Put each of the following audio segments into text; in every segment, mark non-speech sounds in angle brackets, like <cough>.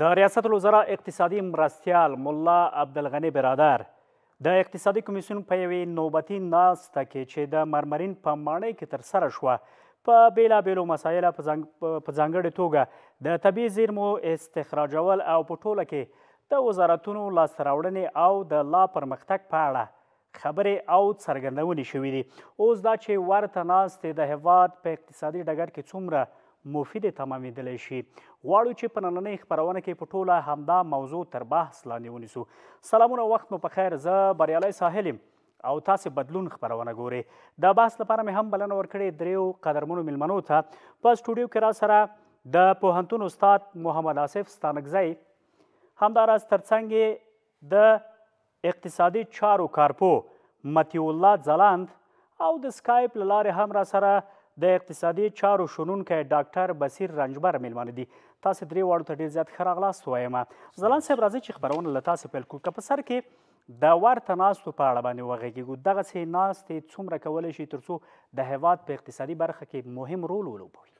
د ریاست الوزرا اقتصادي مرستیال مولا عبدالغنی برادر د اقتصادي کمیسیون په یوې نوبتي ناسته کې چې د مرمرین په ماڼۍ کې ترسره شوه په بېلابېلو مسایله په ځانګړې توګه د طبیعي زیرمو استخراجول او په ټوله کې د وزارتونو لاسته راوړنې او د لا پرمختګ په اړه خبرې او څرګندونې شوې دي اوس دا چې ورته ناستې د هیواد په اقتصادي ډګر کې څومره مفید تمامیدلی شي غواړو چې په نننۍ خبرونه کې په ټوله همدا موضوع تر بحث لاندې ونیسو سلامونه وخت مو په خیر زه بریالی ساحل او تاسې بدلون خبرونه ګوري د بحث لپاره مې هم بلنه ورکړې دریو قدرمنو میلمنو ته په سټوډیو کې را سره د پوهنتون استاد محمد آصف ستانکزی همداراز ترڅنګ د اقتصادي چارو کارپو متیو الله ځلاند او د سکایپ لارې هم را سره د اقتصادي چارو شنونکی ډاکټر بصیر رنجبر میلمانه دي تاسو درې واړو ته ډیر زیات ښه راغلاست وایم ځلان صاحب راځي چې خبرونه له تاسو پیل کړو که په سر کې د ورته ناستو په اړه باندې وغږیږو دغسې ناستې څومره کولی شي تر څو د هیواد په اقتصادي برخه کې مهم رول ولوبوي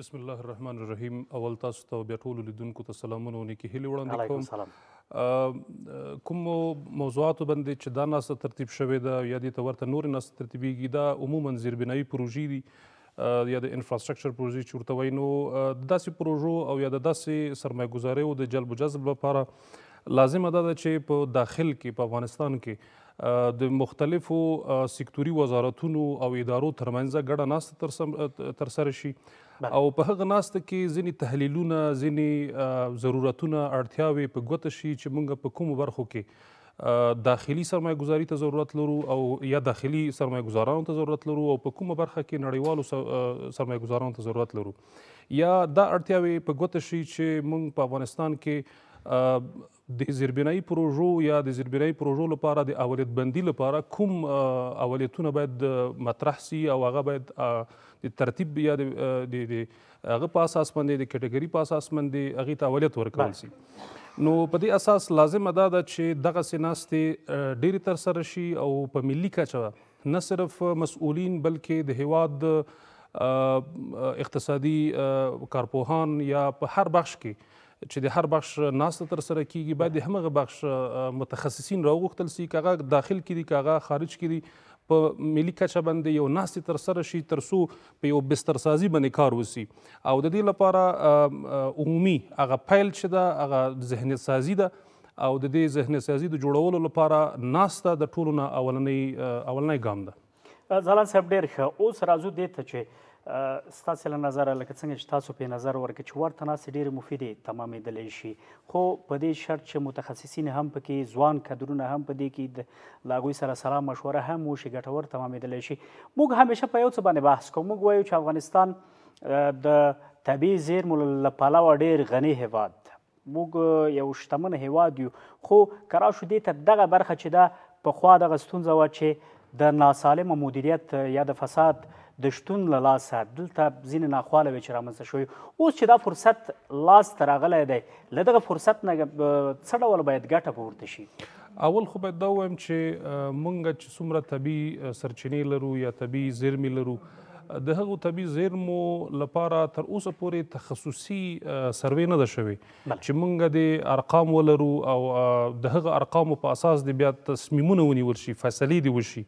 بسم الله الرحمن الرحیم اول تاسو ته بیا ټولو لیدونکو ته سلامونه او نیکې هیلې وړاندې کوم سلام کومو موضوعاتو باندې چې دا ناسته ترتیب شوې ده یا دې ته ورته نورې ناسته ترتیبیږي دا عموما زیربنایي پروژې دي یا د انفراستراکچر پروژې چې ورته وایي نو داسې پروژو او یا د داسې سرمایه‌ګزاریو د جلب و جذب لپاره لازمه ده چې په داخل کې په افغانستان کې د مختلفو سکتوري وزارتونو او ادارو ترمنځ ګډه ناسته تر سره شي او په هغه ناسته کې ځینی تحلیلونه ځینی ضرورتونه اړتیاوي په ګوته شي چې موږ په کوم برخو کې داخلي سرمایه گذاری ته ضرورت لرو او یا داخلي سرمایه گذارانو ته ضرورت لرو او په کومه برخه کې نړیوالو سرمایه گذارانو ته ضرورت لرو یا دا اړتیاوې په ګوته شي چې موږ په افغانستان کې د زیربنایي پروژو یا د زیربنایي پروژو لپاره د اولیت بندي لپاره کوم اولیتونه باید مطرح سي او هغه باید د ترتیب یا د هغه په اساس باندې د کټګوري په اساس باندې هغه ته اولیت ورکول سي نو په دې اساس لازم ادا ده چې دغه سیناستې ډېری تر سره شي او په ملي کچه نه صرف مسؤلین بلکې د هواد اقتصادي کارپوهان یا په هر بخش کې چې د هر بخش ناسته تر سره کیږي باید همغه بخش متخصصین راوغوښتل سي کاغه داخل کړي کاغه خارج کړي په ملي کچه باندې یو ناستې تر سره شي ترسو په یو بستر سازي باندې کار وسی او د دې لپاره عمومي هغه فایل چې دا هغه ذهنیت سازي ده او د دې ذهنیت سازي د جوړولو لپاره ناسته د ټولو نه اولنۍ اولنۍ ګام ده ځلان صاحب ډیر ښه اوس راځو دې ته چې ستاسو له نظر لکه څنګه چې تاسو په نظر ورکړي چې ورته ناسې ډېر مفیدې تمامېدلې شي خو په دې شرط چې متخصصین هم پکې ځوان کډرونه هم په دې کې د لاغوي سره سلام مشوره هم وشي ګټور تمامېدلې شي موږ همیشه په یو څه باندې بحث کوو موږ وایو چې افغانستان د طبیعي زیرمو له پلوه ډېر غني هیواد موږ یو شتمن هیواد یو خو کرا شو دې ته دغه برخه چې دا په خوا دغه ستونزه و چې د ناسالم مدیریت یا د فساد د شتون له لاسه دلته ځینې ناخواله وې چې رامنځته شوي اوس چې دا فرصت لاسته راغلی دی له دغه فرصت نه څه ډول باید ګټه پورته شي اول خو باید دا ووایم چې مونږ چې څومره طبیعي سرچینې لرو یا طبیعي زیرمې لرو د هغو طبي زیرمو لپاره تر اوسه پورې تخصصي سروې نه ده شوې چې مونږ د ارقام ولرو او د هغه ارقامو په اساس د بیا تصمیمونه ونیول شي فیصلې دي وشي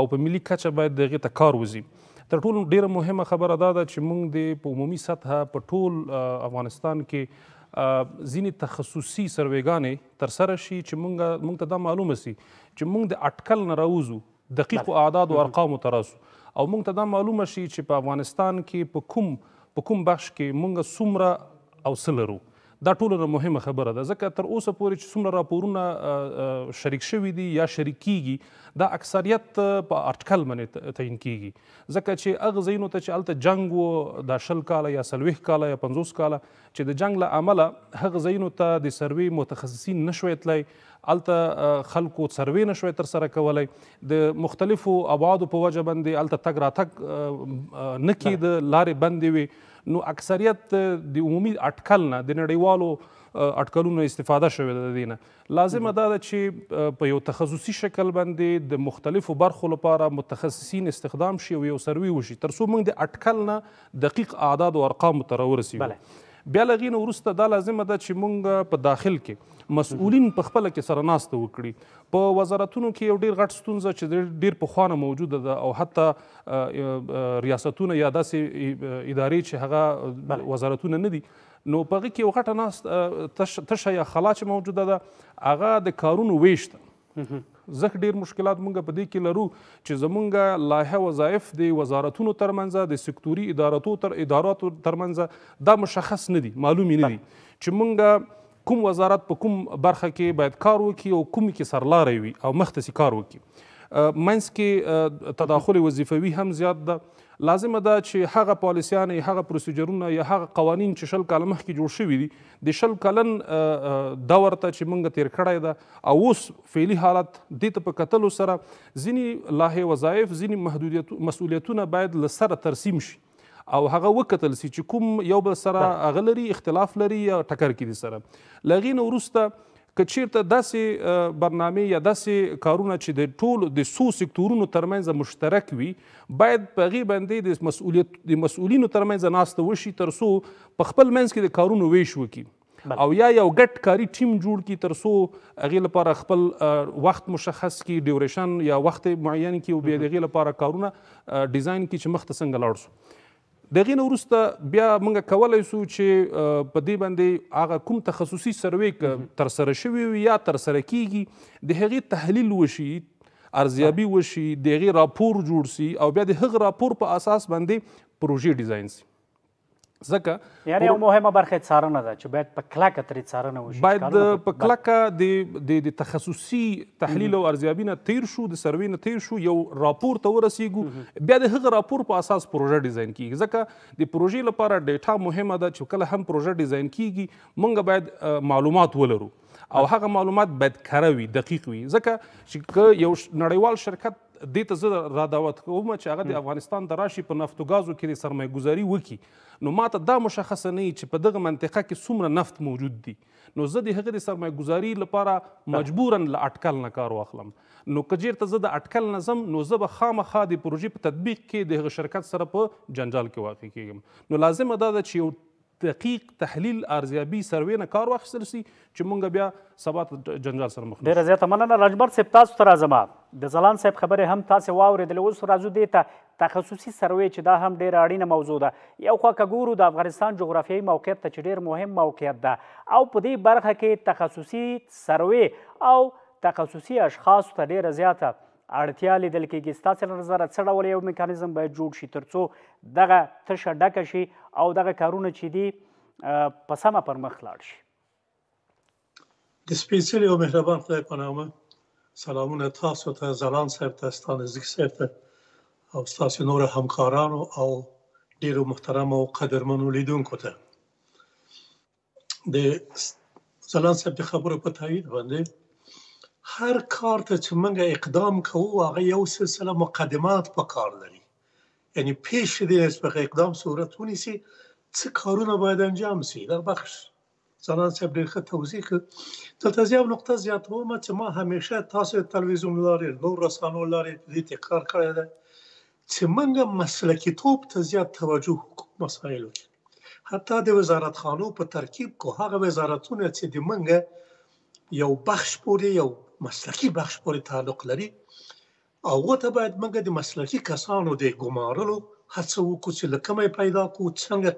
او په ملي کچه باید دغې ته کار وځي تر ټولو ډیره مهمه خبره دا ده چې موږ د په عمومي سطح په ټول افغانستان کې ځینې تخصصي سرویګانې تر سره شي چې مونږ مونږ ته دا معلومه سي چې مونږ د اټکل نه راوځو دقیق اعداد او ارقام تراسو او مونږ ته دا معلومه شي چې په افغانستان کې په کوم په کوم بخش کې مونږ څومره او سلرو دا ټولو نه مهمه خبره ده ځکه تر اوسه پورې چې څومره راپورونه شریک شوي دي یا شریک کیږي دا اکثریت په آرټیکل باندې تعین کیږي ځکه چې هغه ځایونو ته چې هلته جنګ و دا شل کاله یا څلوېښت کاله یا پنځوس کاله چې د جنګ له امله هغه ځایونو ته د سروې متخصصین نه شوی تللی هلته خلکو سروې نه شوی ترسره کولی د مختلفو ابعادو په وجه باندې هلته تګ راتګ نه کېده لارې بندې وي نو اکثریت د عمومي اټکل نه د نړیوالو اټکلونو استفاده شوې ده د دینه لازم ده چې په یو تخصصي شکل باندې د مختلفو برخو لپاره متخصصین استخدام شي او یو سروي وشي ترڅو موږ د اټکل نه دقیق اعداد او ارقام ته راورسیږو بیا لغین ورسته دا لازمه ده چې مونږ په داخل کې مسؤلین په خپل کې سره ناسته وکړي په وزارتونو کې یو ډیر غټ ستونزه چې ډیر په خوانه موجوده ده او حتی ریاستونه یا داسې ادارې چې هغه وزارتونه نه دي نو په هغه کې یو غټه ناست تشه یا خلا چې موجوده ده هغه د کارونو ویش ده زخ ډیر مشکلات مونږ په دې کې لرو چې زمونږ لایحه وظایف د وزارتونو ترمنځ د سکتوري اداراتو تر اداراتو ترمنځ دا مشخص نه دي معلوم نه دي چې مونږ کوم وزارت په کوم برخه کې باید کار وکړي او کوم کې سرلاري وي او مختصي کار وکړي منځ کې تداخل وظیفوي هم زیات ده لازمه ده چې هغه پالیسیان هغه پروسیجرونه یا هغه قوانین چې شل کاله مخکې جوړ شوي دي د شل کلن دور ته چې موږ تیر کړی ده او اوس فعلي حالت دې ته په کتلو سره ځینې لاهې وظایف ځینې محدودیت مسؤلیتونه باید له سره ترسیم شي او هغه وکتل سي چې کوم یو بل سره هغه لري اختلاف لري یا ټکر کې دي سره لغې نه وروسته که چیرته داسې برنامې یا داسې کارونه چې د ټولو د څو سکتورونو ترمنځ مشترک وي باید په هغې باندې د مسؤلیت د مسؤلینو ترمنځ ناسته وشي تر څو په خپل منځ کې د کارونو ویش وکړي او یا یو ګډ کاری ټیم جوړ کی ترسو هغې لپاره خپل وخت مشخص کی ډیوریشن یا وخت معین کی او بیا د هغې لپاره کارونه ډیزاین کی چې مخته څنګه لاړ سو دغه نورسته بیا موږ کولای سو چې په دې باندې هغه کوم تخصصي سروې تر سره شوی یا تر سره کیږي د هغې تحلیل وشي ارزیابي وشي د هغې راپور جوړ سي او بیا د هغه راپور په اساس باندې پروژې ډیزاین سي ځکه یعنی یو مهمه برخه څارنه ده چې باید په کلکه ترې څارنه وشي باید په کلکه د د تخصصي تحلیل او ارزیابي نه تیر شو د سروې نه تیر شو یو راپور ته ورسیږو بیا د هغه راپور په اساس پروژه ډیزاین کیږي ځکه د پروژې لپاره ډیټا مهمه ده چې کله هم پروژه ډیزاین کیږي مونږ باید معلومات ولرو او هغه معلومات باید کره وي دقیق وي ځکه چې یو نړیوال شرکت دې ته زه را دعوت کوم چې هغه د افغانستان د راشي په نفتو ګازو کې د سرمایهګذاري وکړي نو ما ته دا مشخصه نه چې په دغه منطقه کې څومره نفت موجود دي نو زه د هغې د سرمایهګذاري لپاره مجبورا له اټکل نه کار واخلم نو که چېرته زه د اټکل نه ځم نو زه به خامخا د پروژې په تطبیق کې د هغه شرکت سره په جنجال کې واقع کېږم نو لازمه دا ده چې یو دقیق تحلیل ارزیابي سروې نه کار واخیستل سي چې مونږ بیا سبا ته جنجال سره مخ ډیره زیاته مننه راجبر صاحب تاسو ته راځم د ځلان صاحب خبرې هم تاسو واورېدلې اوس راځو دې ته تخصصي سروې چې دا هم ډیره اړینه موضوع ده یو خوا که ګورو د افغانستان جغرافیایي موقعیت ته چې ډیر مهم موقعیت ده او په دې برخه کې تخصصي سروې او تخصصي اشخاصو ته ډیره زیاته اړتیا لیدل کېږي ستاسو نظر څه ډول یو میکانیزم باید جوړ شي ترڅو دغه تشه ډکه شي او دغه کارونه چې دي په سمه پر مخ لاړ شي د سپیڅلي او مهربان خدای په نامه سلامونه تاسو ته زلان صاحب ته ستانزګ صاحب ته او ستاسو نور همکارانو او ډیرو محترم او قدرمنو لیدونکو ته د زلان صاحب د خبرو په تایید باندې هر کار ته چې موږ اقدام کوو هغه یو سلسله مقدمات په کار لري یعنی پیش دې نسبت اقدام صورت ونیسي څه کارونه باید انجام شي دا بخش ځان صاحب ډېر ښه توضیح کړ دلته یو نقطه زیاتوم چې ما همیشه تاسو تلویزیون لارې نور رسانو لارې دې تکرار کړی دی چې موږ مسلکي توپ ته زیات توجه حقوق مسایلو حتی د وزارت خانو په ترکیب کو هغه وزارتونه چې د منګه یو بخش پورې یو مسلکی بخش پورې تعلق لري او ته باید موږ د مسلکی کسانو د ګمارلو هڅه وکړو چې لکمه پیدا کو څنګه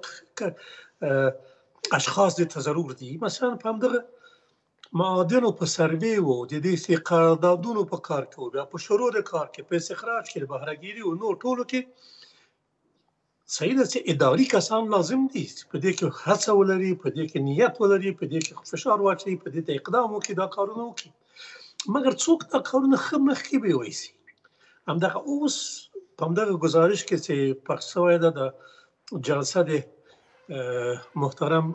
اشخاص د تضرر دي مثلا په همدغه معادنو په سروي وو د دې سي قراردادونو په کار کې او په شروع د کار کې پیسې خرج کړي بهرهګيري او نور ټولو کې صحیح ده چې اداري کسان لازم دي په دې کې هڅه ولري په دې کې نیت ولري په دې کې فشار واچي په دې ته اقدام وکړي دا کارونه وکړي مګر څوک دا کارونه خه مخکې به وایسي همدغه اوس په همدغه گزارش کې چې پخ شوی ده د جلسه د محترم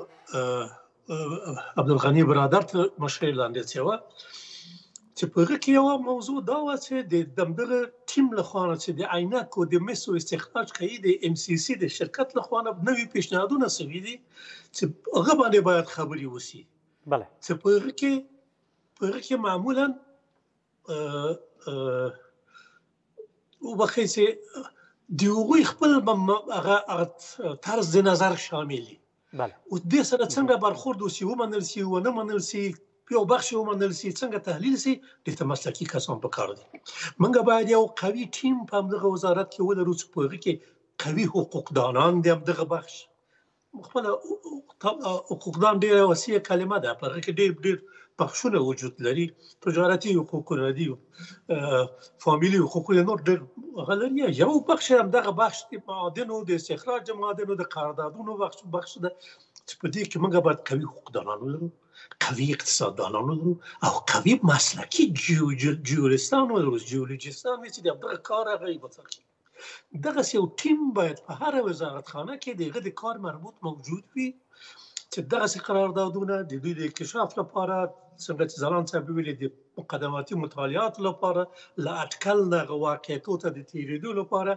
عبدالغنی برادر ته مشر لاندې سیوا چې په هغه کې یو موضوع دا و چې د دمدغه ټیم له خوانه چې د عینک او د مسو استخراج کوي د ام سی سی د شرکت له خوانه نوې پیشنهادونه سوي دي چې هغه باندې باید خبري وسی بله چې په هغه کې برای که معمولا وبخیسې د هغوی خپل هغه طرز د نظر شاملي بله او د سره څنګه برخورد وسی و منل سی و نه منل سی یو بخش و منل سی څنګه تحلیل سی د تمسلکی کسان په کار دي منګه باید یو قوي ټیم په دغه وزارت کې ولرو چې په کې قوي حقوق دانان دي دغه بخش خپل حقوق دان ډیره وسیع کلمه ده په کې ډیر ډیر بخښونه وجود لري تجارتي حقوقونه دي فاميلي حقوقونه نور ډېر غلري یو بخښ هم دغه بخښ د معادنو د استخراج معادنو د قراردادونو بخښ بخښ ده چې په دې کې موږ باید قوي حقوقدانانو لرو قوي اقتصاددانانو لرو او قوي مسلکي جیولوجستان لرو جیولوجستان چې دغه کار غیب وکړي دغه یو ټیم باید په هر وزارت خانه کې دغه د کار مربوط موجود وي چې دغه قراردادونه د دوی د اکتشاف لپاره څنګه چې ځلان صاحب ویلي د مقدماتي مطالعات لپاره لا اټکل نه واقعیتو ته د تیریدو لپاره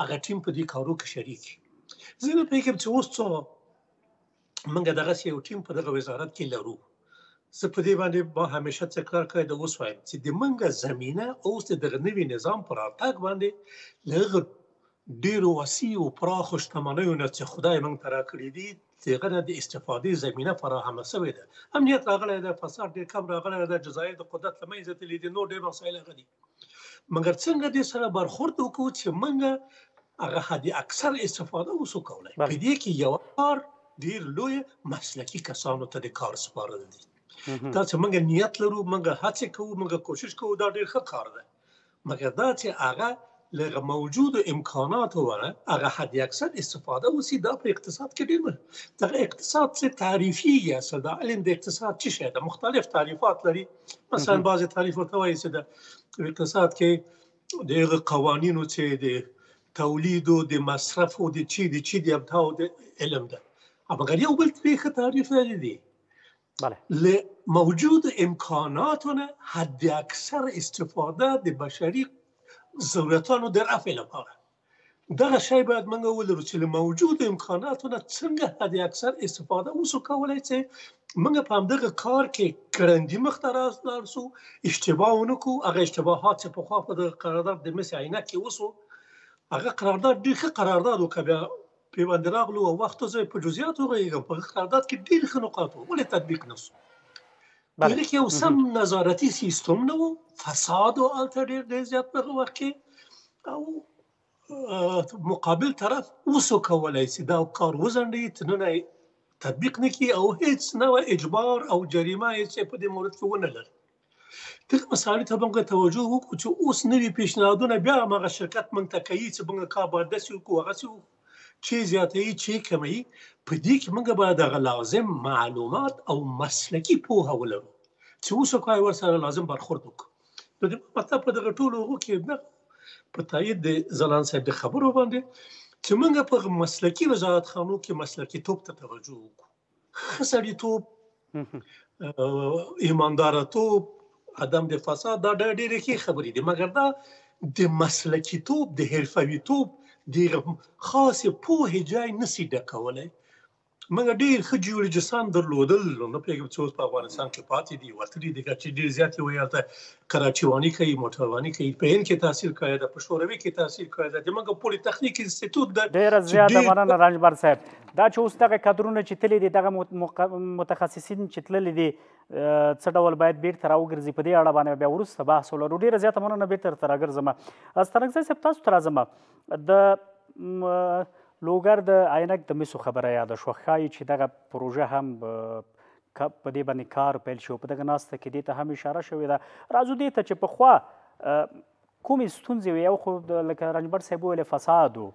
هغه ټیم په دې کارو کې شریک زه نه پېږم چې اوس څو منګه دغه یو ټیم په دغه وزارت کې لرو زه په دې باندې با همیشه تکرار کوي د اوس وایم چې د منګه زمينه اوس د دغه نوي نظام پر اتاک باندې لږ ډیرو وسیع او پراخو شتمنیو نه چې خدای موږ ته راکړې دي څنګه د استفادې زمينه فراهمه شوې ده امنیت راغلی ده فساد ډیر کم راغلی ده جزایر د قدرت لمنځه تللې دي نو ډیر مسایل غلي مګر څنګه دې سره برخورد وکړو چې موږ هغه حدي اکثر استفاده وسو کولای په دې کې یو کار ډیر لوی مسلکی کسانو ته د کار سپارل دي تاسو موږ نیت لرو موږ هڅه کوو موږ کوشش کوو دا ډیر ښه کار ده مګر دا چې هغه لغه موجودو امکاناتو وره هغه حد اکثر استفاده وسی دا په اقتصاد کې ډیر دغه اقتصاد څه تعریفي یا اصل دا علم د اقتصاد څه شی ده مختلف تعریفات لري مثلا بعضی تعریفات وایي چې د اقتصاد کې دغه قوانینو چې د تولید او د مصرف او د چی د چی د ابتدا او د علم ده اما غیر یو بل تاریخ تعریف لري بله موجود امکاناتونه حد اکثر استفاده د بشری ضرورتانو د رفع لپاره دغه شی باید موږ ولرو چې له موجودو امکاناتو نه څنګه حد اکثر استفاده وسو کولای چې موږ په همدغه کار کې کرندي مختراز درسو اشتباه ونکو هغه اشتباهات چې په خوا په دغه قرارداد د مس عینه کې وسو هغه قرارداد ډېر ښه قرارداد وکبیا په باندې راغلو او وخت زه په جزئیاتو غوږم په قرارداد کې ډېر ښه نقاط ولې تطبیق نشو بله. که یو سم نظارتی سیستم نه و فساد و الته ډیر ډیر زیات په وخت کې او مقابل طرف وسو کولای سي دا کار وزنډي تنه تطبیق نکي او هیڅ نه اجبار او جریمه هیڅ په دې مورد کې ونه لري دغه مسالې ته موږ توجه وکړو چې اوس نوي پیشنهادونه بیا هغه شرکت منتقي چې موږ کار باندې سوي کوو هغه سوي چې زیاتې چې کمی په دې کې موږ به د لازم معلومات او مسلکی پوهه ولرو چې اوس کوی ورسره لازم برخورد وکړو د دې مطلب په دغه ټولو هغه کې په تایید د ځلان صاحب د خبرو باندې چې موږ په مسلکی وزارت خانو کې مسلکی توپ ته توجه وکړو خسرې توپ ایماندار توپ عدم د فساد دا ډېرې ښې خبرې دي مګر دا د مسلکی توپ د حرفوي توپ د خاصه پوهې جای نسی ډکولای موږ ډیر ښه جیولوجستان درلودل نو پېږم چې اوس په افغانستان کې پاتې دي ورته دي چې ډیر زیات وي البته کراچي وانی کوي موټر وانی کوي په ان کې تاثیر کوي د پښوروي کې تاثیر کوي د موږ پولي تخنیک انسټیټیوټ د ډیر زیات مننه رنجبر صاحب دا چې اوس دغه کادرونه چې تللی دي دغه متخصصین چې تللی دي څه ډول باید بیرته راوګرځي په دې اړه باندې بیا وروسته بحث ولرو ډیر زیات مننه بیرته راګرځم استرنګ صاحب تاسو ته راځم د لوګر د عینک د میسو خبره یاد شو خای چې دغه پروژه هم په دې باندې کار پیل شو په دغه ناسته کې دې ته هم اشاره شوې ده راځو دې ته چې په خوا کومې ستونزې یو خو لکه رنجبر صاحب ویل فساد و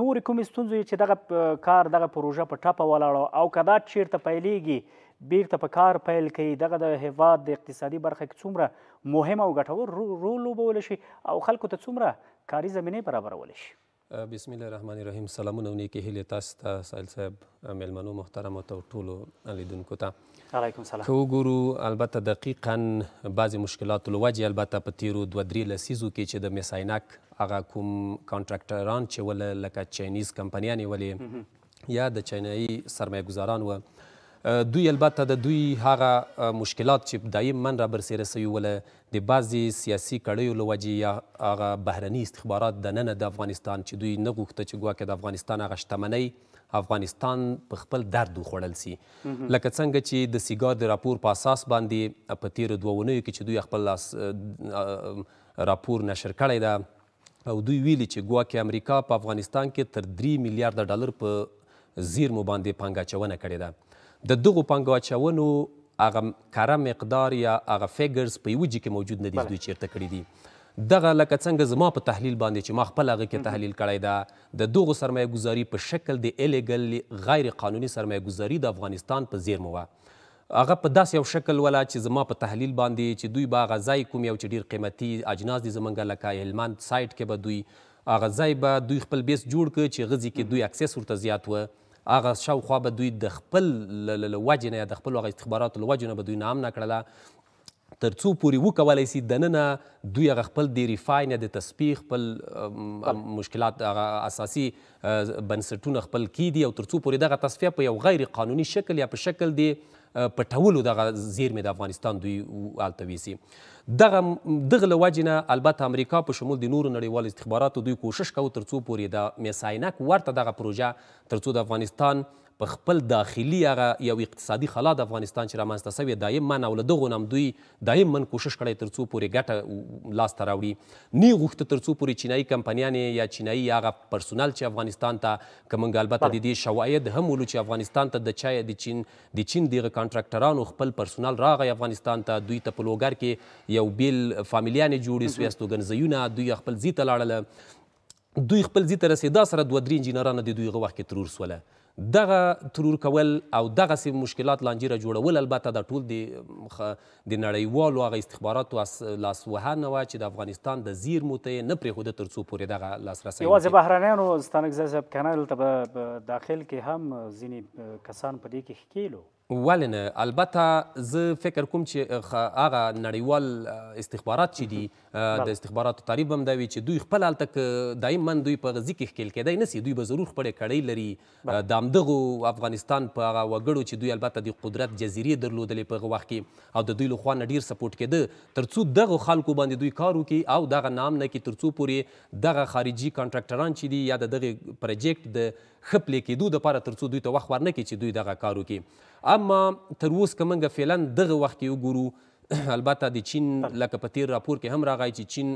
نور کومې ستونزې چې دغه کار دغه پروژه په ټاپه ولاړه او کدا چیرته پیلېږي بیرته په کار پیل کوي دغه د هیواد د اقتصادي برخه کې څومره مهم او ګټور رول وبول شي او خلکو ته څومره کاري زمینه برابرول شي بسم الله الرحمن الرحیم سلامونه او نیکې هیلې تاسو ته سایل صاحب میلمنو محترمو ته ټولو لیدونکو ته علیکم سلام که وګورو البته دقیقا بعضې مشکلاتو له وجې البته په تیرو دوه درې لسیزو کې چې د میساینک هغه کوم کانټراکټران چې ول لکه چاینیز کمپنیانې ولې یا د چینایي سرمایه ګزاران وه دوی البته د دوی هغه مشکلات چې دایما را برسېره سوي وله د بعضې سیاسي کړیو له وجې یا هغه بهرني استخبارات دننه د افغانستان چې دوی نه غوښته چې ګواکې د افغانستان هغه شتمنۍ افغانستان په خپل درد وخوړل سي لکه څنګه چې د سیګار د راپور په اساس باندې په تیرو دوه اونیو کې چې دوی خپل راپور نشر کړی ده او دوی ویلي چې ګواکې امریکا په افغانستان کې تر درې میلیارده ډالر په زیرمو باندې پانګه اچونه کړې ده د دغو پانګه اچونو هغه کره مقدار یا هغه فیګرز په یوه جي کې موجود نه دي دوی چیرته کړي دي دغه لکه څنګه زما په تحلیل باندې چې ما خپل هغه کې تحلیل کړی ده د دغو سرمایه ګزاري په شکل د الیګل غیر قانوني سرمایه ګزاري د افغانستان په زیرمه وه هغه په داس یو شکل ولا چې زما په تحلیل باندې چې دوی به هغه ځای کوم یو چې ډېر قیمتي اجناس دي زمونږ لکه هلمند سایټ کې به دوی هغه ځای به دوی خپل بیس جوړ کړ چې غزي کې دوی اکسس ورته زیات وه هغه شاوخوا به دوی د خپل له وجې نه یا د خپلو هغه استخباراتو له وجې نه به دوی نام نه کړله تر څو پورې وکولی سي دننه دوی هغه خپل د ریفاین یا د تسپیح خپل مشکلات هغه اساسي بنسټونه خپل کیدي او تر څو پورې دغه تصفیه په یو غیر قانوني شکل یا په شکل دی پټولو دغه زیرمې د افغانستان دوی هلته ویسي دغه دغه له وجې نه البته امریکا په شمول د نورو نړیوالو استخباراتو دوی کوشش کوي تر څو پورې د میساینک ورته دغه پروژه تر څو د افغانستان په خپل داخلي هغه یو اقتصادي خلا د افغانستان چې رامنځته سوې دایمن او له دغو نه هم دوی دایمن کوشش کړی تر څو پورې ګټه لاسته راوړي نه یې غوښته تر څو پورې چینایي کمپنیانې یا چینایي هغه پرسونل چې افغانستان ته که موږ البته د دې شواهد هم ولو چې افغانستان ته د چای د چین د چین دغه کانټراکټرانو خپل پرسونل راغی افغانستان ته دوی ته په لوګر کې یو بیل فامیلیانې جوړې سوې استوګنځیونه دوی خپل ځي ته لاړل دوی خپل ځی ته رسېدا سره دوه درې انجینران د دوی غوښ کې ترور سوله دغه ترور کول او دغه سي مشکلات لانجیره جوړول البته د ټول د د نړیوالو هغه استخباراتو لاسوهنه وه چې د افغانستان د زیر موته یې نه پرېښوده تر څو پورې دغه لاسرسی یوازې بهرنیانو ستانکزی صاحب که نه دلته به داخل کې هم ځینې کسان په دې کې ښکېل ولې نه البته زه فکر کوم چې هغه نړیوال استخبارات چې دي د استخباراتو تعریف هم دا وي چې دوی خپل هلته دایم من دوی په غزې کې ښکیل کېدی نه سي دوی به ضرور خپلې کړۍ لري د همدغو افغانستان په هغه وګړو چې دوی البته د قدرت جزیرې درلودلې په هغه وخت کې او د دوی له خوا نه ډېر سپورټ کېده تر څو دغو خلکو باندې دوی کار وکړي او دغه نام نه کې تر څو پورې دغه خارجي کانټراکټران چې دي یا د دغه پروجیکټ د ښه پلې کېدو دپاره تر څو دوی ته وخت ورنه کړي چې دوی دغه کار وکړي اما تر اوس که موږ فعلا دغه وخت کې وګورو <clears throat> البته د چین لکه په تیر راپور کې هم راغی چې چین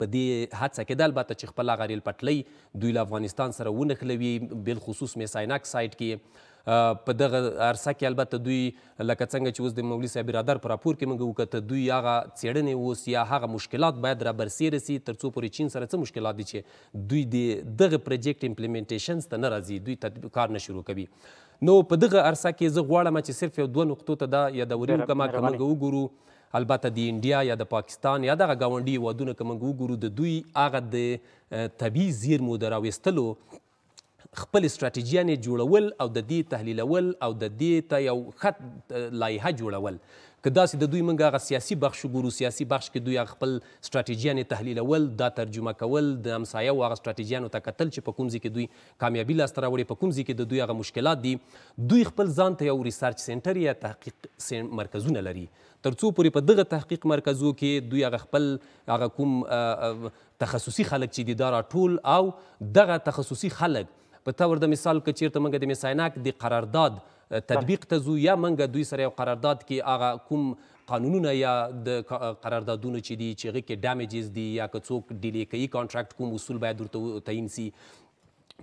په دې حادثه کې د البته چې خپل هغه ریل پټلۍ دوی له افغانستان سره ونښلوي بالخصوص میسایناک سایټ کې په دغه عرصه کې البته دوی لکه څنګه چې اوس د مولوي صاحب رادر په راپور کې موږ وکړه دوی هغه څېړنې اوس یا هغه مشکلات باید رابرسېره سي تر څو پورې چین سره څه مشکلات دي چې دوی د دغه پروجیکټ امپلیمنټیشنز ته نه راځي دوی تطبیق کار نه شروع کوي نو په دغه عرصه کې زه غواړم چې صرف یو دوه نقطو ته دا یادوري وکړم که موږ وګورو البته د انډیا یا د پاکستان یا دغه ګاونډي هیوادونه که موږ وګورو د دوی هغه د طبیعي زیرمو د راویستلو خپل استراتیجیانې جوړول او د دې تحلیلول او د دې ته یو خط لایحه جوړول که داسې د دوی موږ هغه سیاسي بخش ګورو سیاسي بخش کې دوی خپل سټراټیجیانې تحلیلول دا ترجمه کول د همسایه او هغه سټراټیجیانو ته کتل چې په کوم ځای کې دوی کامیابي لاسته راوړي په کوم ځای کې د دوی هغه مشکلات دي دوی خپل ځان ته یو ریسرچ سینټر یا تحقیق مرکزونه لري ترڅو پورې په دغه تحقیق مرکزو کې دوی هغه خپل هغه کوم تخصصي خلک چې دي دا راټول او دغه تخصصي خلک په تور د مثال که چیرته موږ د میسایناک د قرارداد تطبیق ته ځو یا موږ دوی سره یو قرارداد کې هغه کوم قانونونه یا د قراردادونو چې دي چې هغې کې ډامیجز دي یا که څوک ډیلی کوي کانټراکټ کوم اصول باید ورته تعیین سي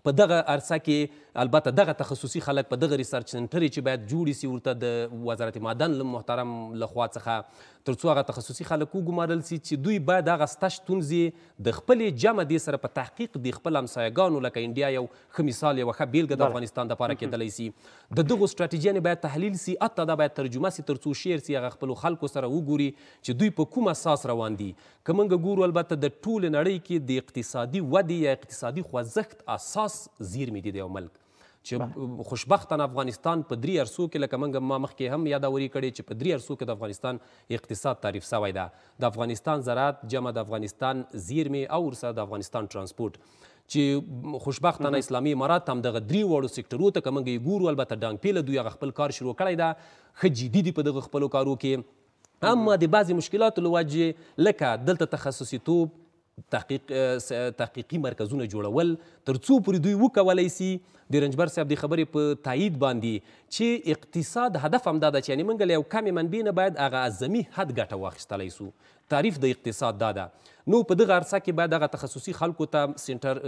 په دغه عرصه کې البته دغه تخصصي خلک په دغه ریسرچ سنټر چې باید جوړ سي ورته د وزارت معدن له محترم لخوا څخه ترڅو هغه تخصصي خلک وګمارل سي چې دوی باید هغه سته ستونزې د خپلې جمع دې سره په تحقیق د خپل همسایګانو لکه انډیا یو ښه مثال یوه ښه بېلګه د افغانستان دپاره کېدلی سي د دغو سټراټیجیانې باید تحلیل سي حتی دا باید ترجمه سي ترڅو شعر سي هغه خپلو خلکو سره وګوري چې دوی په کوم اساس روان دي که موږ ګورو البته د ټولې نړۍ کې د اقتصادي ودې یا اقتصادي خوځښت اساس زیرمې دي د یو ملک چې خوشبختانه افغانستان په درې ارسو کې لکه موږ ما مخکې هم یادوري کړې چې په درې ارسو کې د افغانستان اقتصاد تعریف سوی ده د افغانستان زراعت جمع د افغانستان زیرمې او ورسره د افغانستان ترانسپورت چې خوشبختانه اسلامي امارات هم دغه درې واړو سکتورو ته که موږ یې ګورو البته ډانګ پیله دوی هغه خپل کار شروع کړی ده ښه جدي دي په دغه خپلو کارو کې اما د بعضی مشکلاتو لوجه لکه دلته تخصصي توب تحقیق تحقیقي مرکزونه جوړول ترڅو پورې دوی وکولای سي د رنجبر صاحب د خبرې په تایید باندې چې اقتصاد هدف هم دا ده چې یعنې موږ له یو کمې منبع نه باید هغه اعظمي حد ګټه واخیستلی سو تعریف د اقتصاد دا ده نو په دغه عرصه کې باید هغه تخصصي خلکو ته سنټر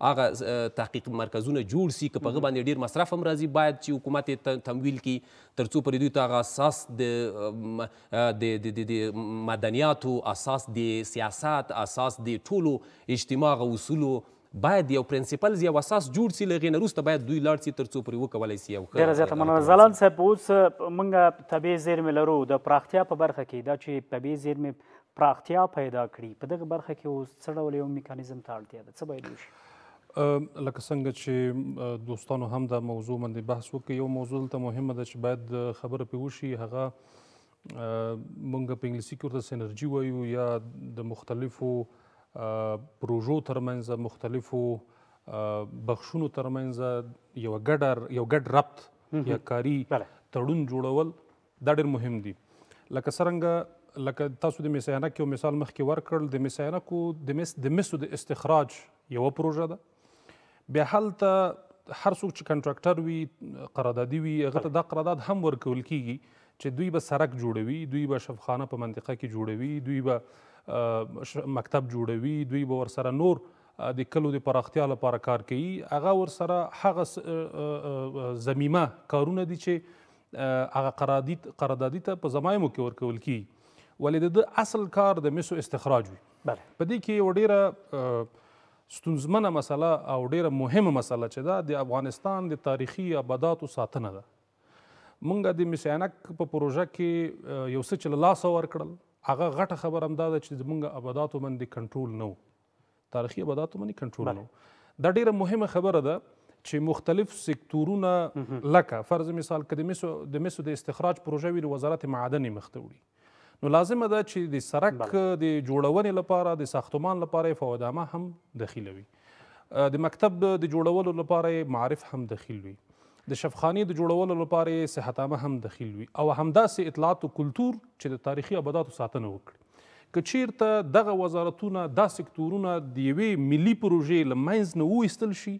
هغه تحقیق مرکزونه جوړ سي که په هغه باندې ډیر مصرف هم راځي باید چې حکومت یې تمویل کړي تر څو پرې دوی ته هغه اساس د د د مدنیاتو اساس د سیاست اساس د ټولو اجتماع اصولو باید یو پرنسپل یو اساس جوړ سي لغې نه وروسته باید دوی لاړ سي تر څو پرې وکولی سي یو ډېره زیاته مننه ځلان صاحب اوس موږ طبیعي زیرمې لرو د پراختیا په برخه کې دا چې طبیعي زیرمې پراختیا پیدا کړي په دغه برخه کې اوس څه ډول یو میکانیزم ته اړتیا ده څه باید وشي لکه څنګه چې دوستانو هم دا موضوع باندې بحث وکړي یو موضوع ته مهمه ده چې باید خبره پې وشي هغه مونږ په انګلیسي کې ورته سینرژي وایو یا د مختلفو آ, پروژو ترمنځ مختلفو بخشونو ترمنځ یو ګډ یو ګډ ربط یا کاری تړون جوړول دا ډیر مهم دی لکه څنګه لکه تاسو د میسیانک یو مثال مخکې ورکړل د میسیانکو د مس د مسو د استخراج یو پروژه ده بیا هلته هر څوک چې کنټراکټر وي قراردادي وي هغه ته دا قرارداد هم ورکول کیږي چې دوی به سرک جوړوي دوی به شفخانه په منطقه کې جوړوي دوی به مکتب جوړوي دوی به ورسره نور د کلو د پراختیا لپاره کار کوي هغه ورسره هغه زمیمه کارونه دي چې هغه قراردادي قراردادي ته په زمایمو کې ورکول کی ولې د اصل کار د مسو استخراج وي بله په دې کې یو ډیره ستونزمنه مسله او ډیره مهمه مسله چې دا د افغانستان د تاریخي ابداتو ساتنه ده مونږ د مسینک په پروژه کې یو څه چې له لاسه ورکړل هغه غټه خبره هم دا ده چې زمونږ ابداتو باندې کنټرول نه و تاریخي ابداتو باندې کنټرول نه و دا ډیره مهمه خبره ده چې مختلف سکتورونه لکه فرض مثال که د مسو د مسو د استخراج پروژه وي وزارت معدن یې مخته وړي نو لازمه ده چې د سرک د جوړونې لپاره د ساختمان لپاره فوادامه هم دخیله وي د مکتب د جوړولو لپاره معارف هم دخیل وي د شفخانې د جوړولو لپاره صحتامه هم دخیل وي او همداسې اطلاعات او کلتور چې د تاریخي ابداتو ساتنه وکړي که چیرته دغه وزارتونه دا سکتورونه د یوې ملي پروژې له منځ نه وویستل شي